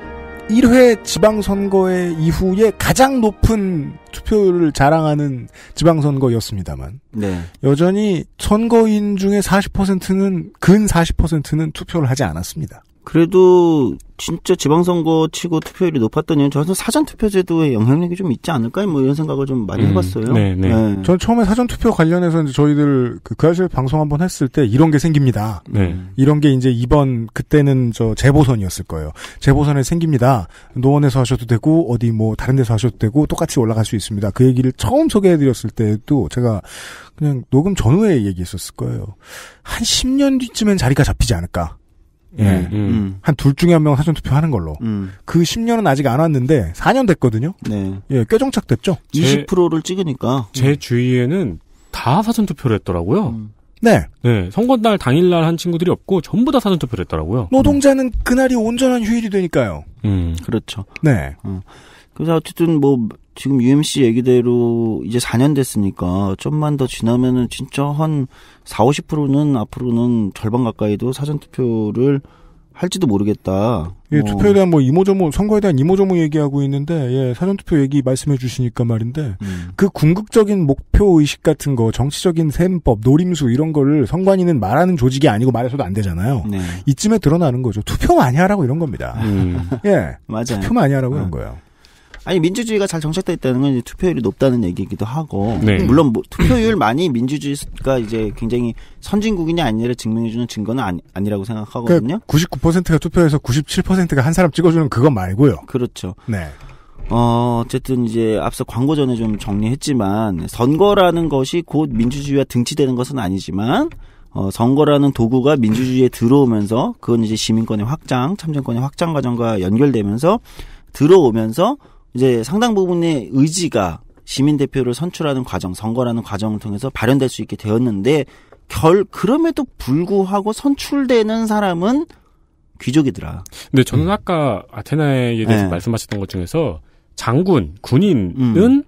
1회 지방선거의 이후에 가장 높은 투표율을 자랑하는 지방선거였습니다만 네. 여전히 선거인 중에 40%는 근 40%는 투표를 하지 않았습니다. 그래도 진짜 지방선거 치고 투표율이 높았던 이유는 저는 사전 투표제도의 영향력이 좀 있지 않을까 뭐 이런 생각을 좀 많이 음, 해봤어요. 네, 네. 네. 처음에 사전 투표 관련해서 이제 저희들 그, 그 아실 방송 한 번 했을 때 이런 게 생깁니다. 네. 이런 게 이제 이번 그때는 저 재보선이었을 거예요. 재보선에 생깁니다. 노원에서 하셔도 되고 어디 뭐 다른 데서 하셔도 되고 똑같이 올라갈 수 있습니다. 그 얘기를 처음 소개해드렸을 때도 제가 그냥 녹음 전후에 얘기했었을 거예요. 한 10년 뒤쯤엔 자리가 잡히지 않을까. 예. 음, 음. 음. 한둘 중에 한명은 사전 투표하는 걸로. 그 10년은 아직 안 왔는데 4년 됐거든요. 네. 예, 꽤 정착됐죠. 제, 20%를 찍으니까. 제 주위에는 다 사전 투표를 했더라고요. 네. 네. 선거날 당일날 한 친구들이 없고 전부 다 사전 투표를 했더라고요. 노동자는 음. 그날이 온전한 휴일이 되니까요. 음. 그렇죠. 네. 어. 그래서 어쨌든 뭐 지금 UMC 얘기대로 이제 4년 됐으니까 좀만 더 지나면은 진짜 한 4, 50%는 앞으로는 절반 가까이도 사전 투표를 할지도 모르겠다. 예, 어. 투표에 대한 뭐 이모저모 선거에 대한 이모저모 얘기하고 있는데 예, 사전 투표 얘기 말씀해 주시니까 말인데 음. 그 궁극적인 목표 의식 같은 거 정치적인 셈법, 노림수 이런 거를 선관위는 말하는 조직이 아니고 말해서도 안 되잖아요. 네. 이쯤에 드러나는 거죠. 투표 많이 하라고 이런 겁니다. 음. 예. 맞아요. 투표 많이 하라고 아. 이런 어. 거예요. 아니 민주주의가 잘정착됐다는건 투표율이 높다는 얘기이기도 하고 네. 물론 뭐, 투표율만이 민주주의가 이제 굉장히 선진국이냐 아니냐를 증명해주는 증거는 아니, 아니라고 생각하거든요. 그러니까 99%가 투표해서 97%가 한 사람 찍어주는 그거 말고요. 그렇죠. 네. 어, 어쨌든 이제 앞서 광고 전에 좀 정리했지만 선거라는 것이 곧 민주주의와 등치되는 것은 아니지만 어, 선거라는 도구가 민주주의에 들어오면서 그건 이제 시민권의 확장, 참정권의 확장 과정과 연결되면서 들어오면서 이제 상당 부분의 의지가 시민 대표를 선출하는 과정, 선거라는 과정을 통해서 발현될 수 있게 되었는데 결 그럼에도 불구하고 선출되는 사람은 귀족이더라. 근데 저는 음. 아까 아테나에 대해서 네. 말씀하셨던 것 중에서 장군, 군인은 음.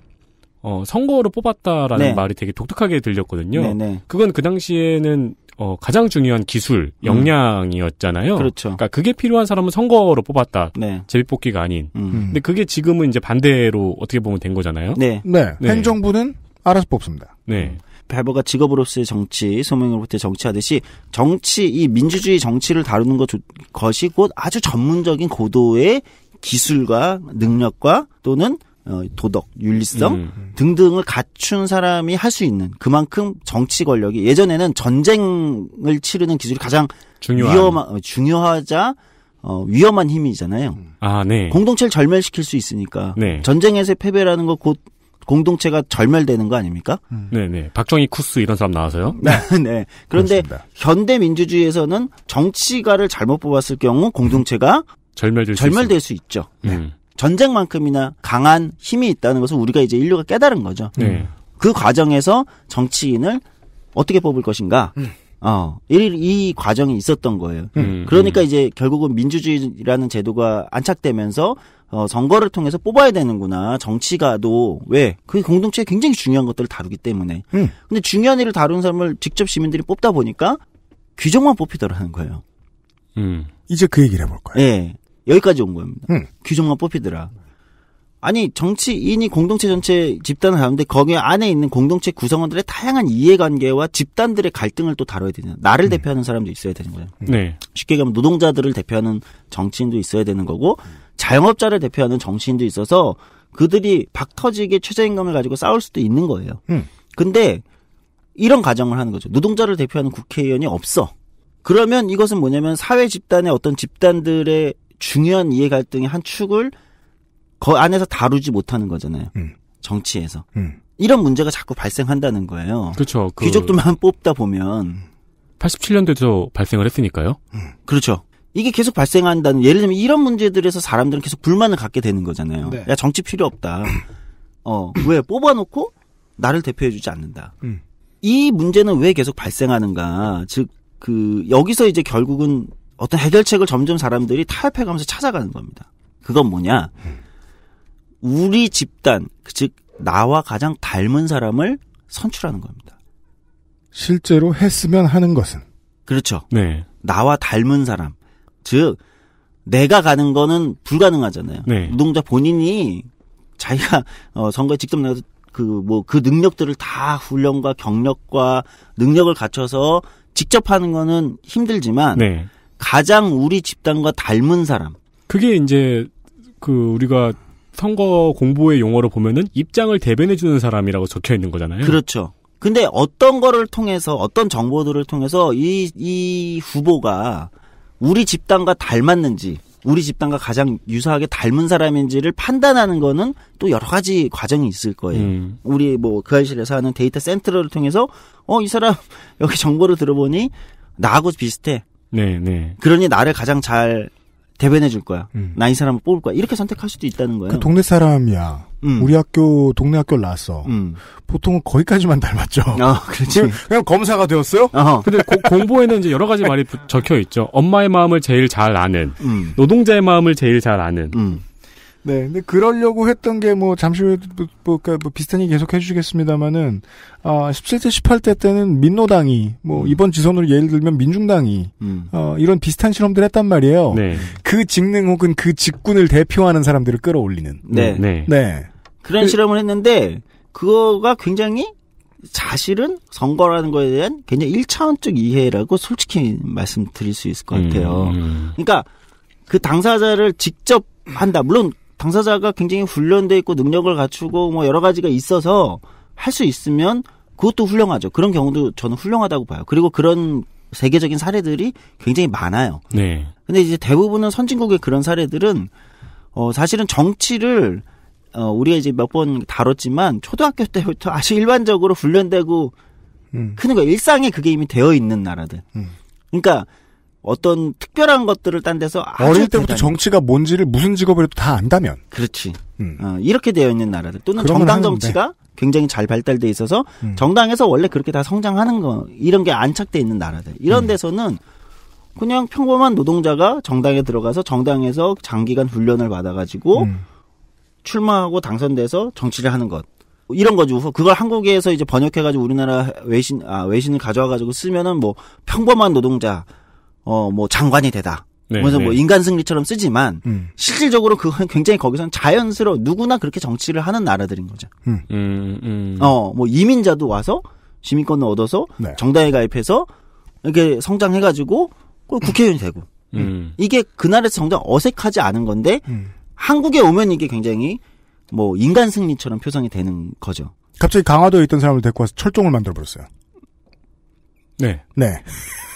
어, 선거로 뽑았다라는 네. 말이 되게 독특하게 들렸거든요. 네, 네. 그건 그 당시에는 어, 가장 중요한 기술, 음. 역량이었잖아요. 음. 그렇죠. 그러니까 그게 필요한 사람은 선거로 뽑았다. 네. 제비뽑기가 아닌. 음. 음. 근데 그게 지금은 이제 반대로 어떻게 보면 된 거잖아요. 네. 네. 네. 행정부는 알아서 뽑습니다. 네. 베버가 직업으로서의 정치, 소명으로부터 정치하듯이 정치, 이 민주주의 정치를 다루는 것, 것이 곧 아주 전문적인 고도의 기술과 능력과 또는 어, 도덕, 윤리성 음, 음. 등등을 갖춘 사람이 할 수 있는 그만큼 정치 권력이 예전에는 전쟁을 치르는 기술이 가장 중요한. 위험하, 어, 중요하자 어, 위험한 힘이잖아요. 아, 네. 공동체를 절멸시킬 수 있으니까 네. 전쟁에서 패배라는 거 곧 공동체가 절멸되는 거 아닙니까? 음. 네, 네. 박정희 쿠스 이런 사람 나와서요. 네, 네. 그런데 그렇습니다. 현대 민주주의에서는 정치가를 잘못 뽑았을 경우 공동체가 절멸될, 음. 절멸될 수, 수, 있죠. 네. 음. 전쟁만큼이나 강한 힘이 있다는 것을 우리가 이제 인류가 깨달은 거죠. 네. 그 과정에서 정치인을 어떻게 뽑을 것인가. 음. 어, 이, 이 과정이 있었던 거예요. 음, 음. 그러니까 음. 이제 결국은 민주주의라는 제도가 안착되면서 어, 선거를 통해서 뽑아야 되는구나. 정치가도 왜? 그 공동체에 굉장히 중요한 것들을 다루기 때문에. 음. 근데 중요한 일을 다루는 사람을 직접 시민들이 뽑다 보니까 규정만 뽑히더라는 거예요. 음. 이제 그 얘기를 해볼 까요 예. 여기까지 온 겁니다. 음. 규정만 뽑히더라. 아니 정치인이 공동체 전체 집단을 다루는데 거기 안에 있는 공동체 구성원들의 다양한 이해관계와 집단들의 갈등을 또 다뤄야 되냐 나를 음. 대표하는 사람도 있어야 되는 거예요 네. 쉽게 얘기하면 노동자들을 대표하는 정치인도 있어야 되는 거고 자영업자를 대표하는 정치인도 있어서 그들이 박터지게 최저임금을 가지고 싸울 수도 있는 거예요 음. 근데 이런 가정을 하는 거죠 노동자를 대표하는 국회의원이 없어 그러면 이것은 뭐냐면 사회 집단의 어떤 집단들의 중요한 이해 갈등의 한 축을 그 안에서 다루지 못하는 거잖아요. 음. 정치에서. 음. 이런 문제가 자꾸 발생한다는 거예요. 그렇죠. 그... 귀족들만 뽑다 보면 87년도에도 발생을 했으니까요. 음. 그렇죠. 이게 계속 발생한다는 예를 들면 이런 문제들에서 사람들은 계속 불만을 갖게 되는 거잖아요. 네. 야 정치 필요 없다. 어왜 뽑아놓고 나를 대표해주지 않는다. 음. 이 문제는 왜 계속 발생하는가? 즉 그 여기서 이제 결국은 어떤 해결책을 점점 사람들이 타협해가면서 찾아가는 겁니다. 그건 뭐냐? 우리 집단, 그 즉 나와 가장 닮은 사람을 선출하는 겁니다. 실제로 했으면 하는 것은 그렇죠. 네. 나와 닮은 사람, 즉 내가 가는 거는 불가능하잖아요. 네. 노동자 본인이 자기가 어, 선거에 직접 나가서 그뭐그 뭐, 그 능력들을 다 훈련과 경력과 능력을 갖춰서 직접 하는 거는 힘들지만 네. 가장 우리 집단과 닮은 사람. 그게 이제 그 우리가 선거 공보의 용어로 보면은 입장을 대변해 주는 사람이라고 적혀 있는 거잖아요. 그렇죠. 근데 어떤 거를 통해서 어떤 정보들을 통해서 이 이 후보가 우리 집단과 닮았는지 우리 집단과 가장 유사하게 닮은 사람인지를 판단하는 거는 또 여러 가지 과정이 있을 거예요. 음. 우리 뭐 그현실에서 하는 데이터 센터를 통해서 어 이 사람 여기 정보를 들어보니 나하고 비슷해. 네, 네. 그러니 나를 가장 잘 대변해 줄 거야. 음. 나이 사람을 뽑을 거야. 이렇게 선택할 수도 있다는 거예요. 그 동네 사람이야. 음. 우리 학교 동네 학교를 나왔어. 음. 보통은 거기까지만 닮았죠. 아, 그렇지. 그냥, 검사가 되었어요? 어허. 근데 고, 공부에는 이제 여러 가지 말이 적혀 있죠. 엄마의 마음을 제일 잘 아는, 음. 노동자의 마음을 제일 잘 아는, 음. 네, 근데 그러려고 했던 게 뭐 잠시 후에 뭐, 뭐, 그러니까 뭐 비슷한 얘기 계속 해주시겠습니다만은 아 17대 18대 때는 민노당이 뭐 음. 이번 지선으로 예를 들면 민중당이 음. 어, 이런 비슷한 실험들 했단 말이에요. 네. 그 직능 혹은 그 직군을 대표하는 사람들을 끌어올리는. 네, 음. 네. 네. 그런 그, 실험을 했는데 그거가 굉장히 사실은 선거라는 거에 대한 굉장히 1차원적 이해라고 솔직히 말씀드릴 수 있을 것 같아요. 음. 음. 그러니까 그 당사자를 직접 한다. 물론 당사자가 굉장히 훈련돼 있고 능력을 갖추고 뭐 여러 가지가 있어서 할 수 있으면 그것도 훌륭하죠. 그런 경우도 저는 훌륭하다고 봐요. 그리고 그런 세계적인 사례들이 굉장히 많아요. 네. 근데 이제 대부분은 선진국의 그런 사례들은 어 사실은 정치를 어 우리가 이제 몇 번 다뤘지만 초등학교 때부터 아주 일반적으로 훈련되고 음. 크는 거 일상에 그게 이미 되어 있는 나라들. 음. 그러니까 어떤 특별한 것들을 딴 데서 어릴 때부터 대단히... 정치가 뭔지를 무슨 직업을 해도 다 안다면 그렇지 음. 어, 이렇게 되어 있는 나라들 또는 정당 정치가 굉장히 잘 발달돼 있어서 음. 정당에서 원래 그렇게 다 성장하는 거 이런 게 안착돼 있는 나라들 이런 음. 데서는 그냥 평범한 노동자가 정당에 들어가서 정당에서 장기간 훈련을 받아가지고 음. 출마하고 당선돼서 정치를 하는 것 이런 거죠. 그걸 한국에서 이제 번역해가지고 우리나라 외신 아 외신을 가져와가지고 쓰면은 뭐 평범한 노동자 어, 뭐 장관이 되다. 네, 그래서 뭐 네. 인간 승리처럼 쓰지만 음. 실질적으로 그 굉장히 거기서는 자연스러워 누구나 그렇게 정치를 하는 나라들인 거죠. 음. 음. 음, 어, 뭐 이민자도 와서 시민권을 얻어서 네. 정당에 가입해서 이렇게 성장해가지고 그 국회의원이 되고 음. 이게 그날에서 정작 어색하지 않은 건데 음. 한국에 오면 이게 굉장히 뭐 인간 승리처럼 표상이 되는 거죠. 갑자기 강화도에 있던 사람을 데리고 와서 철종을 만들어 버렸어요. 네. 네.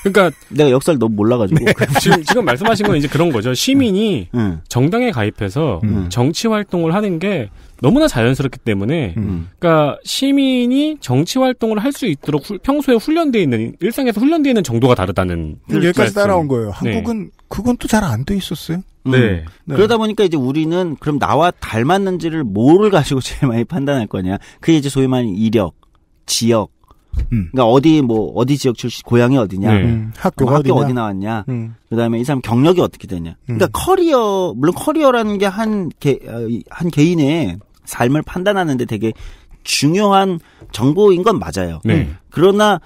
그러니까 내가 역사를 너무 몰라가지고 네. 지금, 지금, 말씀하신 건 이제 그런 거죠. 시민이 네. 음. 정당에 가입해서 음. 정치 활동을 하는 게 너무나 자연스럽기 때문에 음. 그러니까 시민이 정치 활동을 할 수 있도록 후, 평소에 훈련돼 있는 일상에서 훈련돼 있는 정도가 다르다는 그렇죠. 여기까지 따라온 거예요. 네. 한국은 네. 그건 또 잘 안 돼 있었어요. 음. 네. 네. 그러다 보니까 이제 우리는 그럼 나와 닮았는지를 뭐를 가지고 제일 많이 판단할 거냐. 그게 이제 소위 말하는 이력, 지역, 음. 그러니까 어디 뭐 어디 지역 출신 고향이 어디냐 네. 음. 뭐 학교 학교 어디 나왔냐 음. 그다음에 이 사람 경력이 어떻게 되냐 그러니까 음. 커리어 물론 커리어라는 게 한개한 어, 개인의 삶을 판단하는데 되게 중요한 정보인 건 맞아요 네. 그러나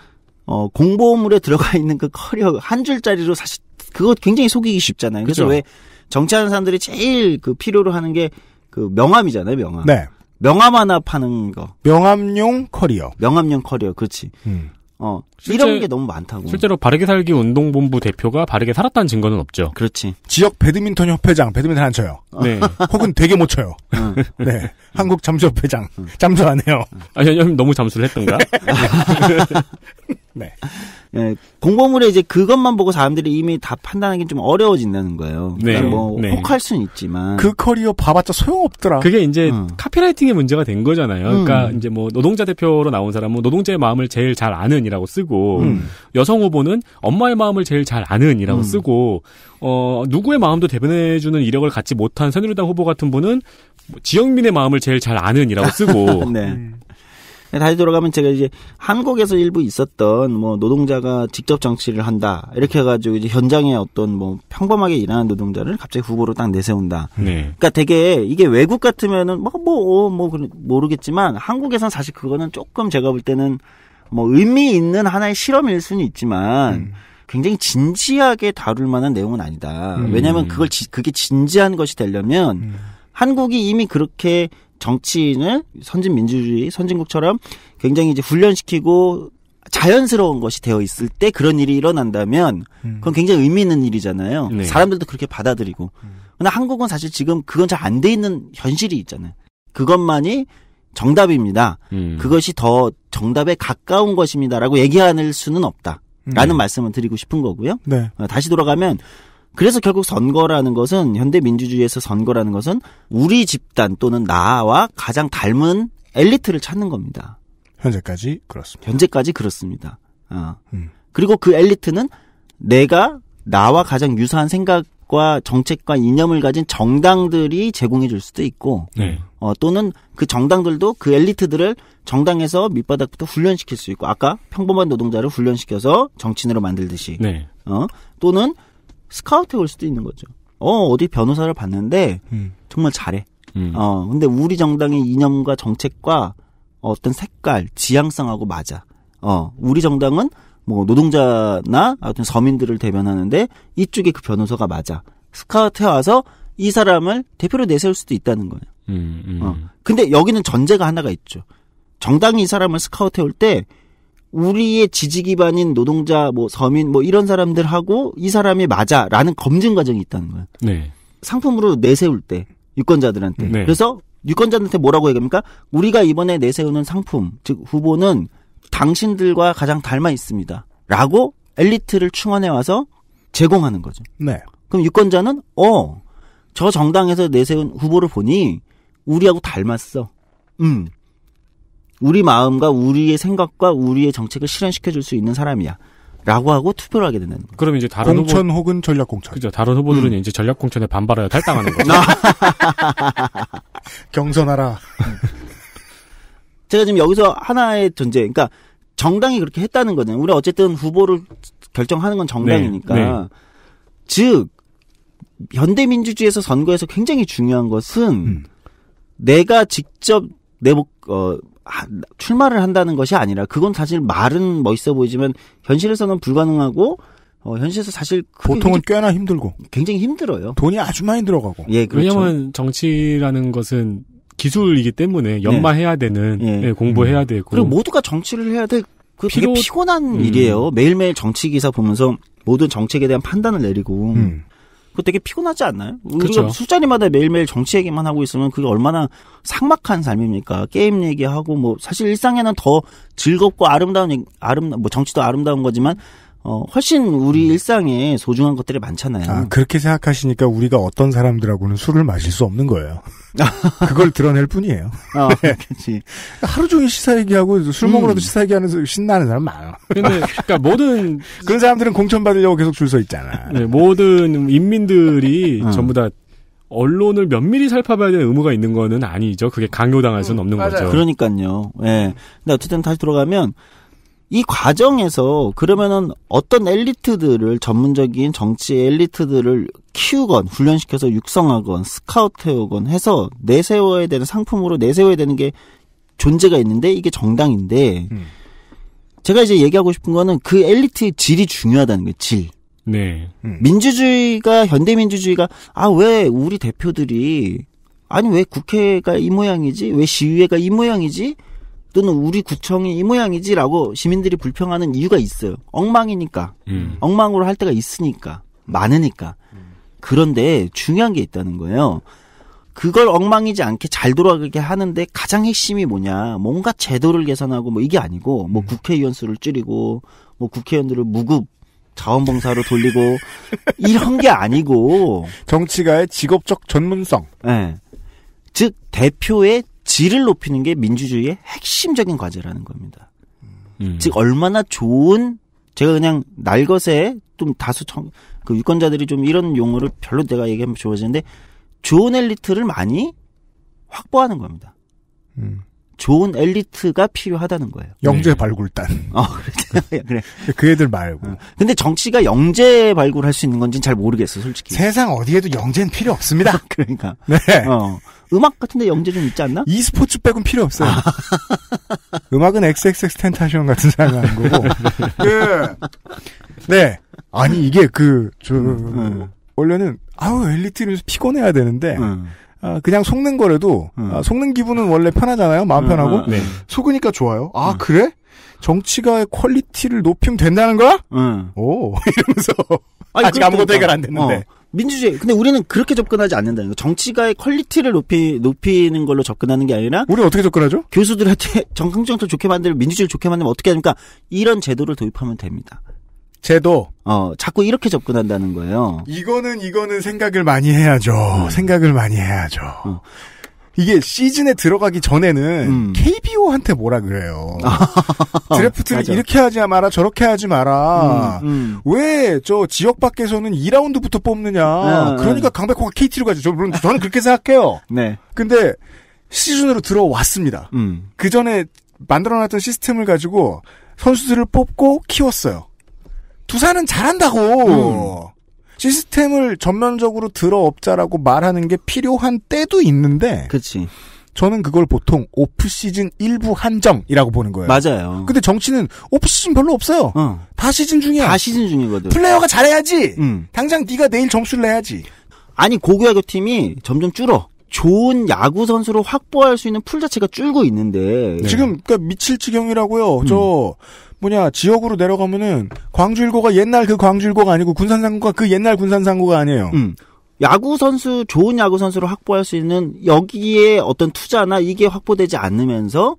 어 공보물에 들어가 있는 그 커리어 한 줄짜리로 사실 그거 굉장히 속이기 쉽잖아요 그래서 그렇죠. 왜 정치하는 사람들이 제일 그 필요로 하는 게 그 명함이잖아요 명함 네. 명함 하나 파는 거. 명함용 커리어. 명함용 커리어, 그렇지. 음. 어, 실제, 이런 게 너무 많다고. 실제로 바르게 살기 운동본부 대표가 바르게 살았다는 증거는 없죠. 그렇지. 지역 배드민턴 협회장, 배드민턴 안 쳐요. 어. 네. 혹은 되게 못 쳐요. 응. 네. 한국 잠수협회장, 응. 잠수 안 해요. 아, 현님 너무 잠수를 했던가? 네. 예, 공보물에 이제 그것만 보고 사람들이 이미 다 판단하기는 좀 어려워진다는 거예요. 네. 그러니까 뭐 네. 혹할 수는 있지만 그 커리어 봐봤자 소용없더라. 그게 이제 음. 카피라이팅의 문제가 된 거잖아요. 그러니까 음. 이제 뭐 노동자 대표로 나온 사람은 뭐 노동자의 마음을 제일 잘 아는이라고 쓰고 음. 여성 후보는 엄마의 마음을 제일 잘 아는이라고 음. 쓰고 어 누구의 마음도 대변해주는 이력을 갖지 못한 새누리당 후보 같은 분은 뭐 지역민의 마음을 제일 잘 아는이라고 쓰고 네. 음. 네, 다시 돌아가면 제가 이제 한국에서 일부 있었던 뭐 노동자가 직접 정치를 한다 이렇게 해가지고 이제 현장에 어떤 뭐 평범하게 일하는 노동자를 갑자기 후보로 딱 내세운다. 네. 그러니까 되게 이게 외국 같으면은 뭐뭐뭐 뭐, 뭐, 어, 뭐 모르겠지만 한국에선 사실 그거는 조금 제가 볼 때는 뭐 의미 있는 하나의 실험일 수는 있지만. 음. 굉장히 진지하게 다룰 만한 내용은 아니다. 음. 왜냐하면 그걸 지, 그게 진지한 것이 되려면 음. 한국이 이미 그렇게 정치인을 선진 민주주의, 선진국처럼 굉장히 이제 훈련시키고 자연스러운 것이 되어 있을 때 그런 일이 일어난다면 음. 그건 굉장히 의미 있는 일이잖아요. 네. 사람들도 그렇게 받아들이고. 음. 근데 한국은 사실 지금 그건 잘 안 돼 있는 현실이 있잖아요. 그것만이 정답입니다. 음. 그것이 더 정답에 가까운 것입니다라고 얘기할 수는 없다. 라는 음. 네. 말씀을 드리고 싶은 거고요. 네. 어, 다시 돌아가면 그래서 결국 선거라는 것은 현대민주주의에서 선거라는 것은 우리 집단 또는 나와 가장 닮은 엘리트를 찾는 겁니다. 현재까지 그렇습니다. 현재까지 그렇습니다. 어. 음. 그리고 그 엘리트는 내가 나와 가장 유사한 생각과 정책과 이념을 가진 정당들이 제공해 줄 수도 있고 네. 어, 또는 그 정당들도 그 엘리트들을 정당에서 밑바닥부터 훈련시킬 수 있고 아까 평범한 노동자를 훈련시켜서 정치인으로 만들듯이 네. 어, 또는 스카우트 올 수도 있는 거죠. 어, 어디 변호사를 봤는데 음. 정말 잘해. 음. 어, 근데 우리 정당의 이념과 정책과 어떤 색깔, 지향성하고 맞아. 어, 우리 정당은 뭐 노동자나 어떤 서민들을 대변하는데 이쪽에 그 변호사가 맞아. 스카우트해 와서 이 사람을 대표로 내세울 수도 있다는 거예요. 음, 음, 어. 근데 여기는 전제가 하나가 있죠. 정당이 이 사람을 스카우트해 올때 우리의 지지 기반인 노동자, 뭐 서민, 뭐 이런 사람들하고 이 사람이 맞아라는 검증 과정이 있다는 거예요. 네. 상품으로 내세울 때 유권자들한테. 네. 그래서 유권자들한테 뭐라고 얘기합니까? 우리가 이번에 내세우는 상품, 즉 후보는 당신들과 가장 닮아 있습니다. 라고 엘리트를 충원해 와서 제공하는 거죠. 네. 그럼 유권자는 어, 저 정당에서 내세운 후보를 보니 우리하고 닮았어. 음. 우리 마음과 우리의 생각과 우리의 정책을 실현시켜 줄 수 있는 사람이야. 라고 하고 투표를 하게 되는 거예요. 그럼 이제 다른 공천 후보... 혹은 전략 공천. 그죠. 다른 후보들은 음. 이제 전략 공천에 반발하여 탈당하는 거죠. 경선하라. 제가 지금 여기서 하나의 존재, 그러니까 정당이 그렇게 했다는 거는 우리 어쨌든 후보를 결정하는 건 정당이니까. 네, 네. 즉 현대민주주의에서 선거에서 굉장히 중요한 것은 음. 내가 직접 내 목, 어, 아, 출마를 한다는 것이 아니라 그건 사실 말은 멋있어 보이지만 현실에서는 불가능하고 어, 현실에서 사실 보통은 꽤나 힘들고 굉장히 힘들어요. 돈이 아주 많이 들어가고. 예, 그렇죠. 왜냐하면 정치라는 것은 기술이기 때문에 연마해야 네. 되는 예. 예, 공부해야 음. 되고 그리고 모두가 정치를 해야 돼. 그 피로... 되게 피곤한 음. 일이에요. 매일매일 정치 기사 보면서 모든 정책에 대한 판단을 내리고 음. 그거 되게 피곤하지 않나요? 그렇죠. 술자리마다 매일매일 정치 얘기만 하고 있으면 그게 얼마나 삭막한 삶입니까? 게임 얘기하고 뭐 사실 일상에는 더 즐겁고 아름다운 아름 뭐 정치도 아름다운 거지만 어, 훨씬 우리 음. 일상에 소중한 것들이 많잖아요. 아, 그렇게 생각하시니까 우리가 어떤 사람들하고는 술을 마실 수 없는 거예요. 그걸 드러낼 뿐이에요. 어, 그렇지. 하루 종일 시사 얘기하고 술 음. 먹으러도 시사 얘기하는 신나는 사람 많아. 근데 그러니까 모든 그런 사람들은 공천 받으려고 계속 줄 서 있잖아. 네, 모든 인민들이 어. 전부 다 언론을 면밀히 살펴봐야 되는 의무가 있는 거는 아니죠. 그게 강요당할 수는 없는 맞 음, 거죠. 그러니까요. 예. 네. 근데 어쨌든 다시 들어가면 이 과정에서 그러면은 어떤 엘리트들을 전문적인 정치 엘리트들을 키우건 훈련시켜서 육성하건 스카우트해오건 해서 내세워야 되는 상품으로 내세워야 되는 게 존재가 있는데 이게 정당인데 음. 제가 이제 얘기하고 싶은 거는 그 엘리트의 질이 중요하다는 거예요 질. 네. 음. 민주주의가 현대민주주의가 아 왜 우리 대표들이 아니 왜 국회가 이 모양이지 왜 시위회가 이 모양이지 또는 우리 구청이 이 모양이지라고 시민들이 불평하는 이유가 있어요. 엉망이니까. 음. 엉망으로 할 때가 있으니까. 많으니까. 그런데 중요한 게 있다는 거예요. 그걸 엉망이지 않게 잘 돌아가게 하는데 가장 핵심이 뭐냐. 뭔가 제도를 개선하고 뭐 이게 아니고 뭐 음. 국회의원 수를 줄이고 뭐 국회의원들을 무급 자원봉사로 돌리고 이런 게 아니고 정치가의 직업적 전문성. 네. 즉 대표의 질을 높이는 게 민주주의의 핵심적인 과제라는 겁니다. 음. 즉 얼마나 좋은 제가 그냥 날 것에 좀 다수 청, 그 유권자들이 좀 이런 용어를 별로 내가 얘기하면 좋아지는데 좋은 엘리트를 많이 확보하는 겁니다. 음. 좋은 엘리트가 필요하다는 거예요. 영재 네. 발굴단. 어, 그렇죠. 그래. 그 애들 말고. 어. 근데 정치가 영재 발굴할 수 있는 건지는 잘 모르겠어, 솔직히. 세상 어디에도 영재는 필요 없습니다. 그러니까. 네. 어. 음악 같은데 영재 좀 있지 않나? e스포츠 백은 필요 없어요. 아. 음악은 XXX 텐타시온 같은 사람 이 하는 거고. 그, 네. 아니, 이게 그, 저, 음, 음. 원래는, 아우, 엘리트를 피곤해야 되는데, 음. 아, 그냥 속는 거라도 음. 아, 속는 기분은 원래 편하잖아요. 마음 음, 편하고 음, 네. 속으니까 좋아요. 아 음. 그래? 정치가의 퀄리티를 높이면 된다는 거야? 음. 오 이러면서 아니, 아직 아무것도 해결 안 됐는데. 어. 민주주의. 근데 우리는 그렇게 접근하지 않는다는 거. 정치가의 퀄리티를 높이 높이는 걸로 접근하는 게 아니라 우리 어떻게 접근하죠? 교수들한테 정강정도 좋게 만들면 민주주의를 좋게 만들면 어떻게 하니까 이런 제도를 도입하면 됩니다. 제도. 어, 자꾸 이렇게 접근한다는 거예요. 이거는, 이거는 생각을 많이 해야죠. 음. 생각을 많이 해야죠. 어. 이게 시즌에 들어가기 전에는 음. KBO한테 뭐라 그래요. 아, 드래프트를 맞아. 이렇게 하지 마라, 저렇게 하지 마라. 음, 음. 왜저 지역 밖에서는 2라운드부터 뽑느냐. 아, 그러니까 아, 강백호가 KT로 가죠. 저, 물론 저는 그렇게 생각해요. 네. 근데 시즌으로 들어왔습니다. 음. 그 전에 만들어놨던 시스템을 가지고 선수들을 뽑고 키웠어요. 두산은 잘한다고. 음. 시스템을 전면적으로 들어업자라고 말하는 게 필요한 때도 있는데. 그렇 저는 그걸 보통 오프 시즌 일부 한정이라고 보는 거예요. 맞아요. 근데 정치는 오프 시즌 별로 없어요. 어. 다 시즌 중이야. 다 시즌 중이거든. 플레이어가 잘해야지. 음. 당장 네가 내일 점수를 내야지. 아니 고교 야교 팀이 점점 줄어. 좋은 야구 선수로 확보할 수 있는 풀 자체가 줄고 있는데 네. 지금 그러니까 미칠 지경이라고요. 음. 저 뭐냐 지역으로 내려가면은 광주 일고가 옛날 그 광주 일고가 아니고 군산상고가그 옛날 군산상고가 아니에요. 음. 야구 선수 좋은 야구 선수로 확보할 수 있는 여기에 어떤 투자나 이게 확보되지 않으면서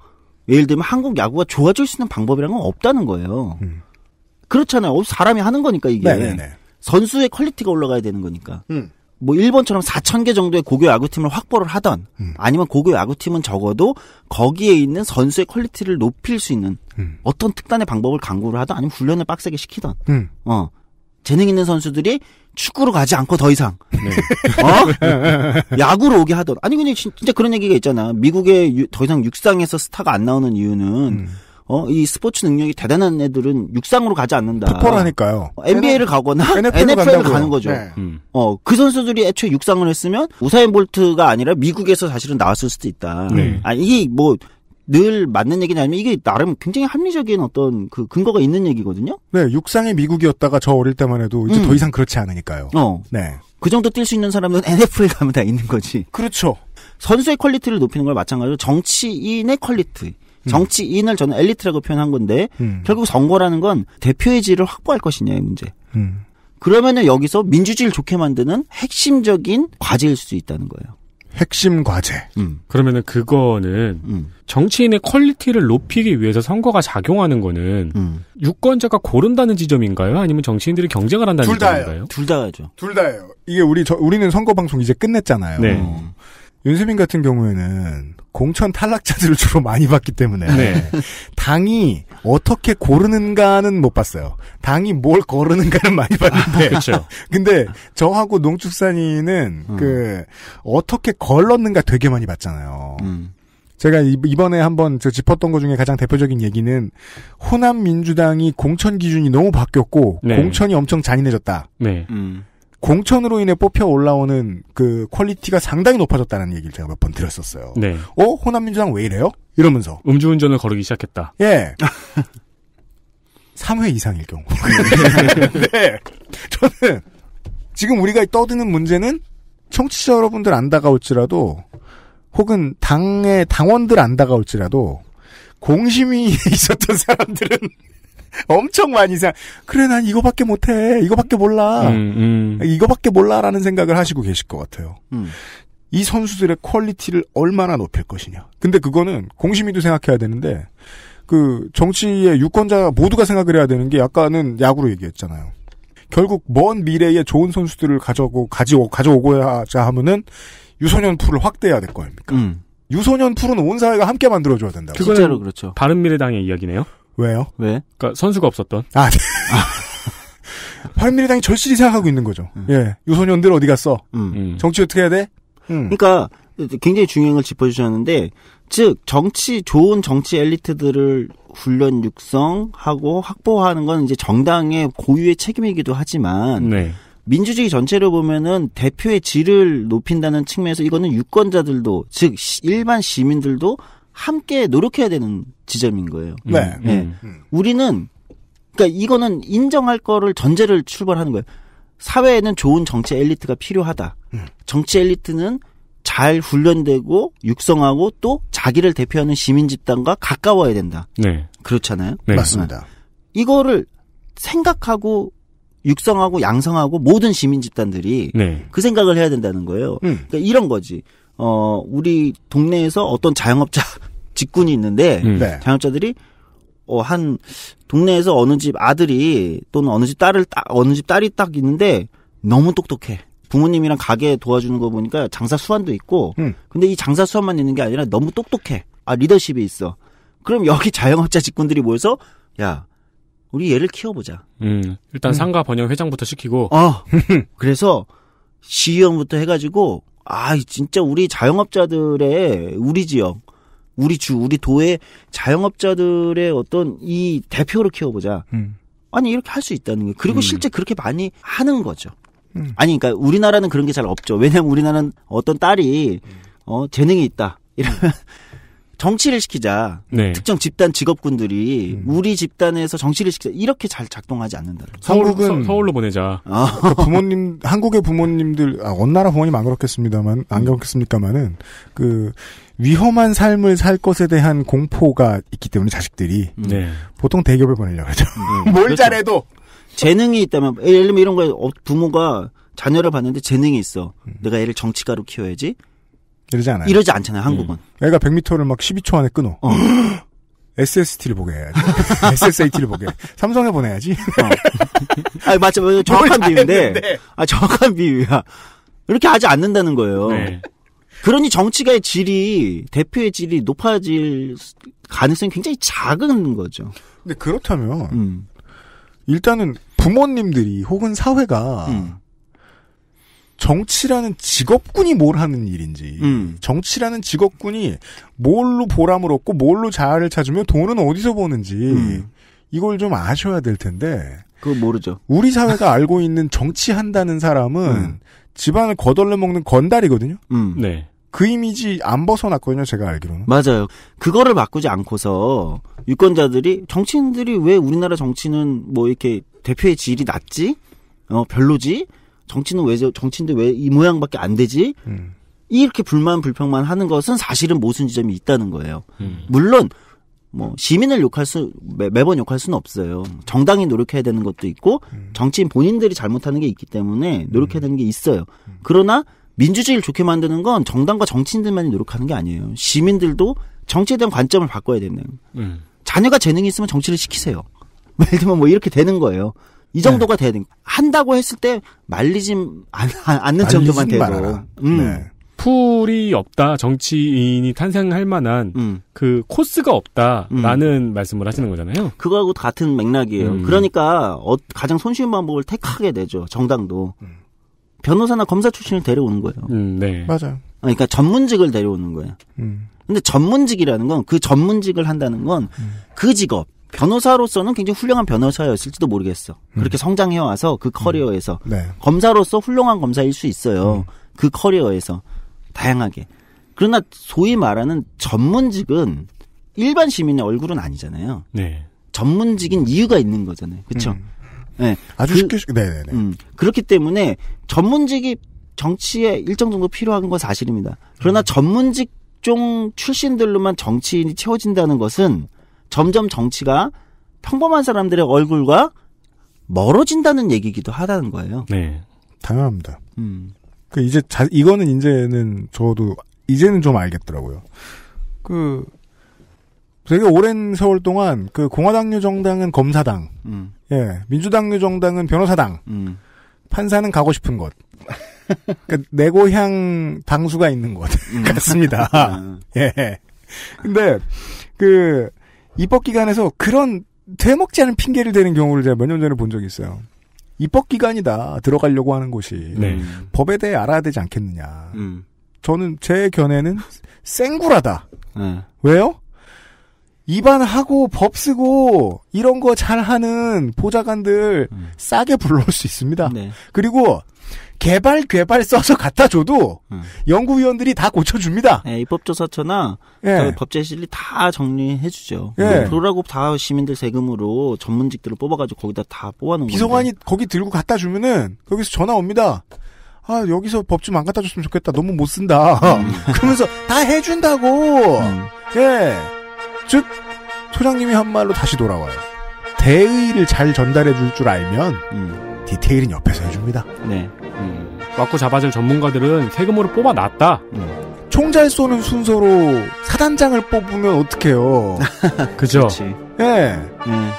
예를 들면 한국 야구가 좋아질 수 있는 방법이란 건 없다는 거예요. 음. 그렇잖아요. 사람이 하는 거니까 이게 네네네. 네, 네. 선수의 퀄리티가 올라가야 되는 거니까. 음. 뭐 일본처럼 4천 개 정도의 고교 야구팀을 확보를 하던 음. 아니면 고교 야구팀은 적어도 거기에 있는 선수의 퀄리티를 높일 수 있는 음. 어떤 특단의 방법을 강구를 하던 아니면 훈련을 빡세게 시키던 음. 어 재능 있는 선수들이 축구로 가지 않고 더 이상 네. 어 야구로 오게 하던 아니 그냥 진짜 그런 얘기가 있잖아 미국의 유, 더 이상 육상에서 스타가 안 나오는 이유는 음. 어, 이 스포츠 능력이 대단한 애들은 육상으로 가지 않는다. 풋볼하니까요. 어, NBA를 가거나 NFL을 NFL 가는 거죠. 네. 음. 어, 그 선수들이 애초에 육상을 했으면 우사인 볼트가 아니라 미국에서 사실은 나왔을 수도 있다. 네. 아 이게 뭐 늘 맞는 얘기냐 아면 이게 나름 굉장히 합리적인 어떤 그 근거가 있는 얘기거든요. 네, 육상의 미국이었다가 저 어릴 때만 해도 이제 음. 더 이상 그렇지 않으니까요. 어. 네. 그 정도 뛸 수 있는 사람은 NFL 가면 다 있는 거지. 그렇죠. 선수의 퀄리티를 높이는 걸 마찬가지로 정치인의 퀄리티. 음. 정치인을 저는 엘리트라고 표현한 건데 음. 결국 선거라는 건 대표의 지를 확보할 것이냐의 문제. 음. 그러면은 여기서 민주주의를 좋게 만드는 핵심적인 과제일 수도 있다는 거예요. 핵심 과제. 음. 그러면은 그거는 음. 정치인의 퀄리티를 높이기 위해서 선거가 작용하는 거는 음. 유권자가 고른다는 지점인가요? 아니면 정치인들이 경쟁을 한다는 둘 지점인가요? 둘 다예요. 둘 다죠. 둘 다예요. 이게 우리 저, 우리는 선거 방송 이제 끝냈잖아요. 네. 윤세민 같은 경우에는 공천 탈락자들을 주로 많이 봤기 때문에 네. 당이 어떻게 고르는가는 못 봤어요. 당이 뭘고르는가는 많이 봤는데. 아, 그렇 근데 저하고 농축산인은 음. 그 어떻게 걸렀는가 되게 많이 봤잖아요. 음. 제가 이번에 한번 짚었던 것 중에 가장 대표적인 얘기는 호남 민주당이 공천 기준이 너무 바뀌었고 네. 공천이 엄청 잔인해졌다. 네. 음. 공천으로 인해 뽑혀 올라오는 그 퀄리티가 상당히 높아졌다는 얘기를 제가 몇 번들었었어요 네. 어? 호남민주당 왜 이래요? 이러면서. 음주운전을 거르기 시작했다. 예. 3회 이상일 경우. 네. 저는 지금 우리가 떠드는 문제는 청취자 여러분들 안 다가올지라도 혹은 당의 당원들 안 다가올지라도 공심이 있었던 사람들은 엄청 많이 생 그래 난 이거밖에 못해 이거밖에 몰라 음, 음. 이거밖에 몰라라는 생각을 하시고 계실 것 같아요. 음. 이 선수들의 퀄리티를 얼마나 높일 것이냐. 근데 그거는 공심이도 생각해야 되는데 그 정치의 유권자 모두가 생각을 해야 되는 게 약간은 야구로 얘기했잖아요. 결국 먼 미래에 좋은 선수들을 가져고 오 가지고 가져오고자 하면은 유소년 풀을 확대해야 될 거 아닙니까? 음. 유소년 풀은 온 사회가 함께 만들어줘야 된다고. 그거는 그렇죠. 바른 미래당의 이야기네요. 왜요? 왜? 그니까 선수가 없었던. 아, 바른미래당이 네. 절실히 생각하고 있는 거죠. 음. 예, 유소년들 어디 갔어? 음. 음. 정치 어떻게 해야 돼? 음. 그니까 굉장히 중요한 걸 짚어주셨는데, 즉 정치 좋은 정치 엘리트들을 훈련 육성하고 확보하는 건 이제 정당의 고유의 책임이기도 하지만. 네. 민주주의 전체를 보면은 대표의 질을 높인다는 측면에서 이거는 유권자들도 즉 일반 시민들도 함께 노력해야 되는 지점인 거예요. 음. 네. 네. 음. 우리는 그러니까 이거는 인정할 거를 전제를 출발하는 거예요. 사회에는 좋은 정치 엘리트가 필요하다. 음. 정치 엘리트는 잘 훈련되고 육성하고 또 자기를 대표하는 시민 집단과 가까워야 된다. 네. 그렇잖아요. 네. 맞습니다. 네. 이거를 생각하고 육성하고 양성하고 모든 시민 집단들이 네. 그 생각을 해야 된다는 거예요. 음. 그러니까 이런 거지. 어, 우리 동네에서 어떤 자영업자 직군이 있는데 음. 네. 자영업자들이 어, 한 동네에서 어느 집 아들이 또는 어느 집 딸을 따, 어느 집 딸이 딱 있는데 너무 똑똑해. 부모님이랑 가게 도와주는 거 보니까 장사 수완도 있고 음. 근데 이 장사 수완만 있는 게 아니라 너무 똑똑해. 아 리더십이 있어. 그럼 여기 자영업자 직군들이 모여서 야 우리 얘를 키워보자. 음, 일단 음. 상가 번영 회장부터 시키고. 어. 그래서 시의원부터 해가지고, 아, 진짜 우리 자영업자들의 우리 지역, 우리 주, 우리 도의 자영업자들의 어떤 이 대표로 키워보자. 음. 아니 이렇게 할 수 있다는 거. 그리고 음. 실제 그렇게 많이 하는 거죠. 음. 아니 그러니까 우리나라는 그런 게 잘 없죠. 왜냐면 하 우리나라는 어떤 딸이 어 재능이 있다 이러면 정치를 시키자. 네. 특정 집단 직업군들이 음. 우리 집단에서 정치를 시키자. 이렇게 잘 작동하지 않는다 서울은 서, 울로 보내자. 어. 어. 그 부모님 한국의 부모님들 아, 원 나라 부모님 안 그렇겠습니다만 안 그렇겠습니까만은 그 위험한 삶을 살 것에 대한 공포가 있기 때문에 자식들이 음. 네. 보통 대기업에 보내려고 하죠. 네. 뭘 그렇죠. 잘해도 재능이 있다면 예, 예를 들면 이런 거 어, 부모가 자녀를 봤는데 재능이 있어. 음. 내가 애를 정치가로 키워야지. 이러지 않아요. 이러지 않잖아요, 한국은. 음. 애가 100m를 막 12초 안에 끊어. 어. SST를 보게 해야지. SSAT를 보게. 삼성에 보내야지. 어. 아, 맞죠. 정확한 비유인데. 아, 정확한 비유야. 이렇게 하지 않는다는 거예요. 네. 그러니 정치가의 질이 대표의 질이 높아질 가능성이 굉장히 작은 거죠. 근데 그렇다면 음. 일단은 부모님들이 혹은 사회가 음. 정치라는 직업군이 뭘 하는 일인지, 음. 정치라는 직업군이 뭘로 보람을 얻고 뭘로 자아를 찾으며 돈은 어디서 버는지 음. 이걸 좀 아셔야 될 텐데. 그 모르죠. 우리 사회가 알고 있는 정치한다는 사람은 음. 집안을 거덜내 먹는 건달이거든요. 음. 네. 그 이미지 안 벗어났거든요, 제가 알기로는. 맞아요. 그거를 바꾸지 않고서 유권자들이 정치인들이 왜 우리나라 정치는 뭐 이렇게 대표의 질이 낮지? 어, 별로지? 정치는 왜 정치인데 왜이 모양밖에 안 되지? 음. 이렇게 불만 불평만 하는 것은 사실은 모순 지점이 있다는 거예요. 음. 물론 뭐 시민을 욕할 수 매, 매번 욕할 수는 없어요. 정당이 노력해야 되는 것도 있고 음. 정치인 본인들이 잘못하는 게 있기 때문에 노력해야 음. 되는 게 있어요. 음. 그러나 민주주의를 좋게 만드는 건 정당과 정치인들만이 노력하는 게 아니에요. 시민들도 정치에 대한 관점을 바꿔야 되는. 음. 자녀가 재능이 있으면 정치를 시키세요. 예를 들면 뭐, 뭐 이렇게 되는 거예요. 이 정도가 네. 되는 한다고 했을 때 말리지 않, 는 정도만 돼도. 음. 네. 풀이 없다 정치인이 탄생할 만한 음. 그 코스가 없다라는 음. 말씀을 하시는 거잖아요. 그거하고 같은 맥락이에요. 음. 그러니까 어, 가장 손쉬운 방법을 택하게 되죠. 정당도 음. 변호사나 검사 출신을 데려오는 거예요. 음, 네, 맞아요. 그러니까 전문직을 데려오는 거예요. 음. 근데 전문직이라는 건 그 전문직을 한다는 건그 음. 직업 변호사로서는 굉장히 훌륭한 변호사였을지도 모르겠어. 그렇게 성장해 와서 그 커리어에서 네. 검사로서 훌륭한 검사일 수 있어요. 그 커리어에서 다양하게. 그러나 소위 말하는 전문직은 일반 시민의 얼굴은 아니잖아요. 네. 전문직인 이유가 있는 거잖아요. 그렇죠? 음. 네. 아주 그, 쉽게 쉽게. 네네네. 네. 음, 그렇기 때문에 전문직이 정치에 일정 정도 필요한 건 사실입니다. 그러나 음. 전문직 종 출신들로만 정치인이 채워진다는 것은 점점 정치가 평범한 사람들의 얼굴과 멀어진다는 얘기기도 하다는 거예요. 네. 당연합니다. 음. 그 이제 자, 이거는 이제는 저도 이제는 좀 알겠더라고요. 그 되게 오랜 세월 동안 그 공화당 유정당은 검사당, 음. 예 민주당 유정당은 변호사당, 음. 판사는 가고 싶은 곳. 그러니까 내 고향 당수가 있는 곳 음. 같습니다. 아. 예. 근데 그 입법 기관에서 그런 되먹지 않은 핑계를 대는 경우를 제가 몇 년 전에 본 적이 있어요. 입법 기관이다 들어가려고 하는 곳이 네. 법에 대해 알아야 되지 않겠느냐. 음. 저는 제 견해는 쌩구라다. 음. 왜요? 입안하고 법 쓰고 이런 거 잘하는 보좌관들 음. 싸게 불러올 수 있습니다. 네. 그리고 개발 개발 써서 갖다 줘도 음. 연구위원들이 다 고쳐줍니다. 네, 입법조사처나 예. 예. 법제실이 다 정리해주죠. 예. 그러라고 다 시민들 세금으로 전문직들을 뽑아가지고 거기다 다 뽑아놓은 비서관이 건데. 거기 들고 갖다 주면은 거기서 전화 옵니다. 아 여기서 법 좀 안 갖다 줬으면 좋겠다. 너무 못 쓴다. 음. 그러면서 다 해준다고. 음. 예, 즉 소장님이 한 말로 다시 돌아와요. 대의를 잘 전달해 줄 줄 알면 음. 디테일은 옆에서 해줍니다. 네. 음. 왁구 잡아질 전문가들은 세금으로 뽑아놨다. 음. 총잘 쏘는 순서로 사단장을 뽑으면 어떡해요. 그죠? 예. 네. 음.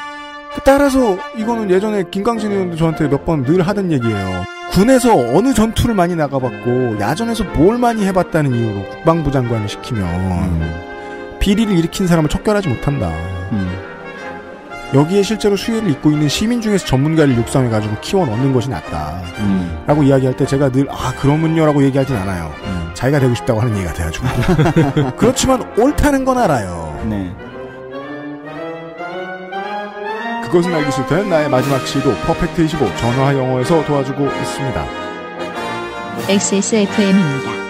따라서 이거는 예전에 김광진 의원도 저한테 몇 번 늘 하던 얘기예요. 군에서 어느 전투를 많이 나가봤고 야전에서 뭘 많이 해봤다는 이유로 국방부 장관을 시키면 음. 비리를 일으킨 사람을 척결하지 못한다. 음. 여기에 실제로 수혜를 입고 있는 시민 중에서 전문가를 육성해가지고 키워 넣는 것이 낫다. 음. 라고 이야기할 때 제가 늘, 아, 그러면요. 라고 얘기하진 않아요. 음. 자기가 되고 싶다고 하는 얘기가 돼가지고. 그렇지만 옳다는 건 알아요. 네. 그것은 알기 싫다는 나의 마지막 시도, 퍼펙트25 전화 영어에서 도와주고 있습니다. XSFM입니다.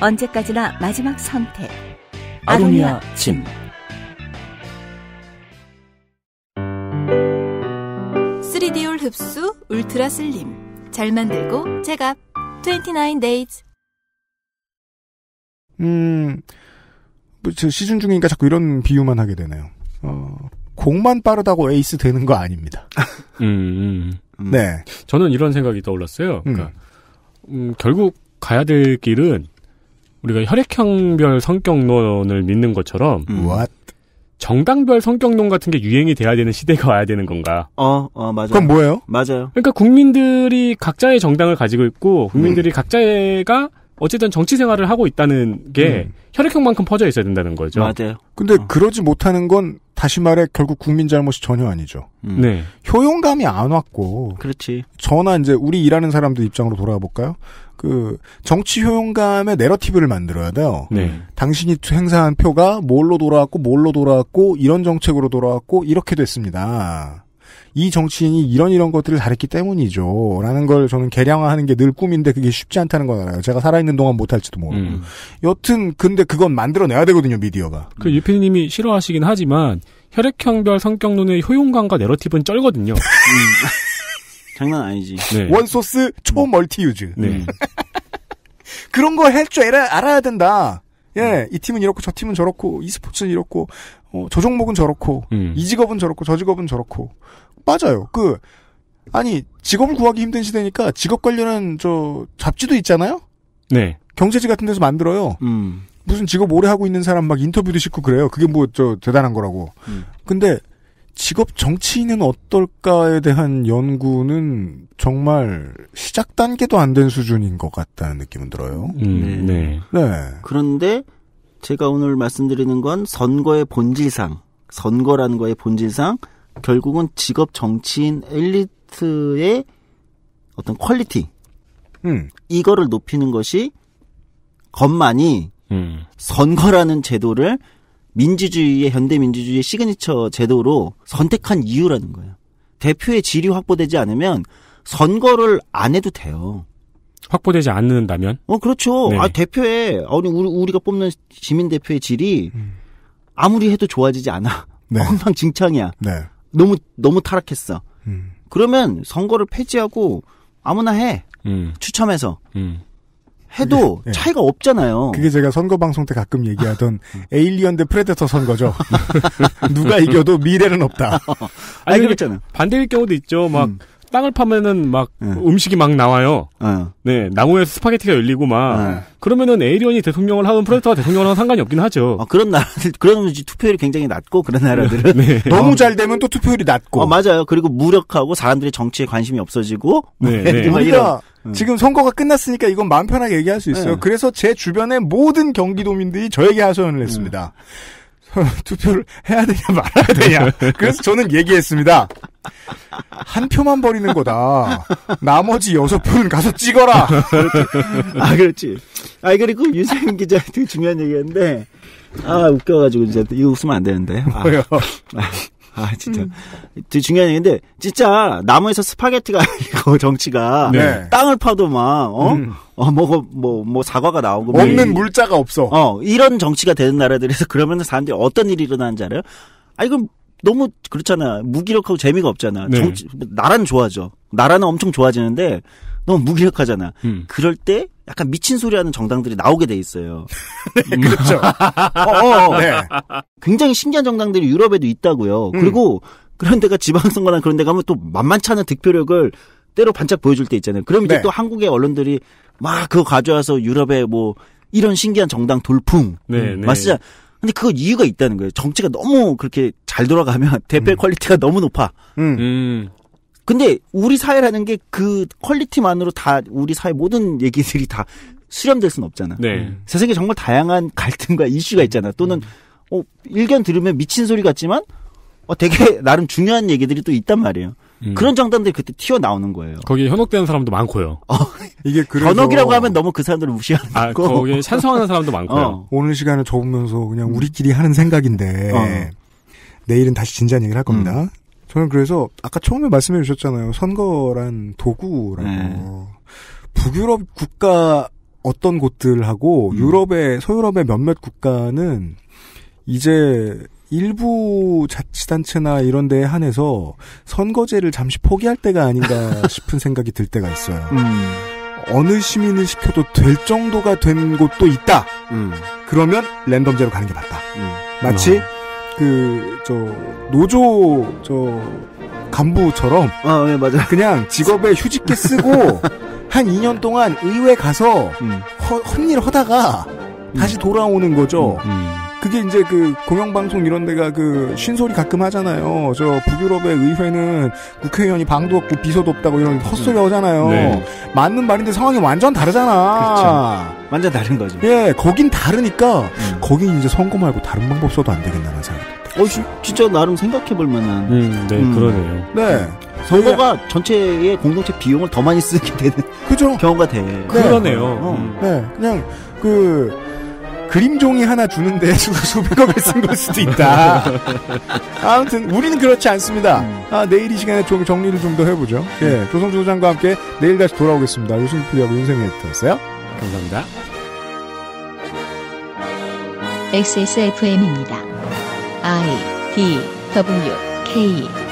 언제까지나 마지막 선택. 아로니아 침. 쓰리올 흡수 울트라 슬림. 잘 만들고 제값. 29 days. 음, 뭐, 저 시즌 중이니까 자꾸 이런 비유만 하게 되네요. 어, 공만 빠르다고 에이스 되는 거 아닙니다. 음, 음. 네. 저는 이런 생각이 떠올랐어요. 그러니까, 음. 음 결국 가야 될 길은 우리가 혈액형별 성격론을 믿는 것처럼 음. What? 정당별 성격론 같은 게 유행이 돼야 되는 시대가 와야 되는 건가? 어, 어, 맞아요. 그럼 뭐예요? 맞아요. 그러니까 국민들이 각자의 정당을 가지고 있고 국민들이 음. 각자가 어쨌든 정치 생활을 하고 있다는 게 음. 혈액형만큼 퍼져 있어야 된다는 거죠. 맞아요. 근데 어. 그러지 못하는 건 다시 말해 결국 국민 잘못이 전혀 아니죠. 음. 네. 효용감이 안 왔고. 그렇지. 저나 이제 우리 일하는 사람들 입장으로 돌아가 볼까요? 그 정치 효용감의 내러티브를 만들어야 돼요. 네. 당신이 행사한 표가 뭘로 돌아왔고 뭘로 돌아왔고 이런 정책으로 돌아왔고 이렇게 됐습니다. 이 정치인이 이런 이런 것들을 잘했기 때문이죠. 라는 걸 저는 개량화하는 게 늘 꿈인데 그게 쉽지 않다는 건 알아요. 제가 살아있는 동안 못할지도 모르고. 음. 여튼 근데 그건 만들어내야 되거든요 미디어가. 그 유피님이 싫어하시긴 하지만 혈액형별 성격론의 효용감과 내러티브는 쩔거든요. 음. 음. 장난 아니지. 네. 원소스 초멀티유즈. 음. 네. 음. 그런 거 할 줄 알아야 된다. 예, 이 팀은 이렇고 저 팀은 저렇고 이 스포츠는 이렇고 어, 저 종목은 저렇고 음. 이 직업은 저렇고 저 직업은 저렇고 빠져요그 아니 직업을 구하기 힘든 시대니까 직업 관련한 저 잡지도 있잖아요. 네. 경제지 같은 데서 만들어요. 음. 무슨 직업 오래 하고 있는 사람 막 인터뷰도 싣고 그래요. 그게 뭐 저 대단한 거라고. 음. 근데 직업 정치인은 어떨까에 대한 연구는 정말 시작 단계도 안 된 수준인 것 같다는 느낌은 들어요. 음, 네. 네. 네. 네. 그런데 제가 오늘 말씀드리는 건 선거의 본질상, 선거라는 거의 본질상 결국은 직업 정치인 엘리트의 어떤 퀄리티, 음. 이거를 높이는 것이 것만이 음. 선거라는 제도를 민주주의의 현대 민주주의의 시그니처 제도로 선택한 이유라는 거예요. 대표의 질이 확보되지 않으면 선거를 안 해도 돼요. 확보되지 않는다면? 어, 그렇죠. 네 아, 대표의, 아니, 우리, 우리가 뽑는 시민대표의 질이 음. 아무리 해도 좋아지지 않아. 네. 엉망진창이야. 네. 너무, 너무 타락했어. 음. 그러면 선거를 폐지하고 아무나 해. 음. 추첨해서. 음. 해도 그게, 예. 차이가 네. 없잖아요. 그게 제가 선거 방송 때 가끔 얘기하던 음. 에일리언 대 프레데터 선거죠. 누가 이겨도 미래는 없다. 아니, 아니 그랬잖아요. 반대일 경우도 있죠. 막 음. 땅을 파면은 막 네. 음식이 막 나와요. 어. 네, 나무에서 스파게티가 열리고 막 네. 그러면은 에이리언이 대통령을 하든 프레터가 대통령을 하든 상관이 없긴 하죠. 아, 그런 나라들 그런 투표율이 굉장히 낮고 그런 나라들은 네. 너무 잘 되면 또 투표율이 낮고. 어, 맞아요. 그리고 무력하고 사람들이 정치에 관심이 없어지고 네. 뭐 네. 오히려 음. 지금 선거가 끝났으니까 이건 마음 편하게 얘기할 수 있어요. 네. 그래서 제 주변의 모든 경기도민들이 저에게 하소연을 음. 했습니다. 음. 투표를 해야 되냐 말아야 되냐. 그래서 저는 얘기했습니다. 한 표만 버리는 거다. 나머지 여섯 표는 가서 찍어라. 아 그렇지. 아 그리고 유세윤 기자 되게 중요한 얘기였는데 아 웃겨가지고 이제 이거 웃으면 안 되는데. 뭐요? 아. 아 진짜 음. 되게 중요한 얘기인데 진짜 나무에서 스파게티가 이거 정치가 네. 땅을 파도 막어 음. 어, 뭐뭐 뭐, 뭐, 뭐 사과가 나오고 없는 뭐, 물자가 없어. 어 이런 정치가 되는 나라들에서 그러면 사람들이 어떤 일이 일어나는지 알아요? 아 이건 너무 그렇잖아 무기력하고 재미가 없잖아. 네. 정치, 나라는 좋아져. 나라는 엄청 좋아지는데 너무 무기력하잖아. 음. 그럴 때 약간 미친 소리하는 정당들이 나오게 돼 있어요. 네, 그렇죠. 음. 어, 어, 어, 네. 굉장히 신기한 정당들이 유럽에도 있다고요. 음. 그리고 그런 데가 지방선거나 그런 데 가면 또 만만치 않은 득표력을 때로 반짝 보여줄 때 있잖아요. 그럼 이제 네. 또 한국의 언론들이 막 그거 가져와서 유럽에뭐 이런 신기한 정당 돌풍. 네, 음, 네. 맞시자 근데 그 이유가 있다는 거예요. 정치가 너무 그렇게 잘 돌아가면 대표 음. 퀄리티가 너무 높아. 음. 음. 근데 우리 사회라는 게 그 퀄리티만으로 다 우리 사회 모든 얘기들이 다 수렴될 수는 없잖아. 네. 세상에 정말 다양한 갈등과 이슈가 있잖아. 또는 어, 일견 들으면 미친 소리 같지만 어, 되게 나름 중요한 얘기들이 또 있단 말이에요. 음. 그런 장단들이 그때 튀어나오는 거예요. 거기에 현혹되는 사람도 많고요. 어, 이게 그래서 현혹이라고 하면 너무 그 사람들을 무시하는 아, 거. 거기에 찬성하는 사람도 많고요. 어. 오늘 시간을 접으면서 그냥 우리끼리 하는 생각인데 어. 내일은 다시 진지한 얘기를 할 겁니다. 음. 저는 그래서 아까 처음에 말씀해 주셨잖아요. 선거란 도구라고. 네. 북유럽 국가 어떤 곳들하고 음. 유럽의 서유럽의 몇몇 국가는 이제 일부 자치단체나 이런 데에 한해서 선거제를 잠시 포기할 때가 아닌가 싶은 생각이 들 때가 있어요. 음. 어느 시민을 시켜도 될 정도가 된 곳도 있다. 음. 그러면 랜덤제로 가는 게 맞다. 음. 마치 어. 그저 노조 저 간부처럼 아, 네, 맞아. 그냥 직업에 휴직기 쓰고 한 2년 동안 의회 가서 음. 허, 헛일 하다가 음. 다시 돌아오는 거죠. 음, 음. 그게 이제 그 공영방송 이런 데가 그신소리 가끔 하잖아요. 저 북유럽의 의회는 국회의원이 방도 없고 비서도 없다고 이런 헛소리 하잖아요. 네. 맞는 말인데 상황이 완전 다르잖아. 그렇죠. 완전 다른 거죠. 예, 거긴 다르니까 음. 거긴 이제 선거 말고 다른 방법 써도 안 되겠나라는 생각이 어, 지, 진짜 나름 생각해볼 만한. 음, 네, 음. 그러네요. 네. 음. 선거가 전체의 공동체 비용을 더 많이 쓰게 되는 그죠? 경우가 돼. 그러네요. 어. 음. 네, 그냥 그 그림 종이 하나 주는데 수백억을 쓴 걸 수도 있다. 아무튼 우리는 그렇지 않습니다. 음. 아, 내일 이 시간에 좀 정리를 좀 더 해보죠. 예, 음. 조성주 소장과 함께 내일 다시 돌아오겠습니다. 유승규 PD하고 윤세미 에디터어요 감사합니다. XSFM입니다. I D W K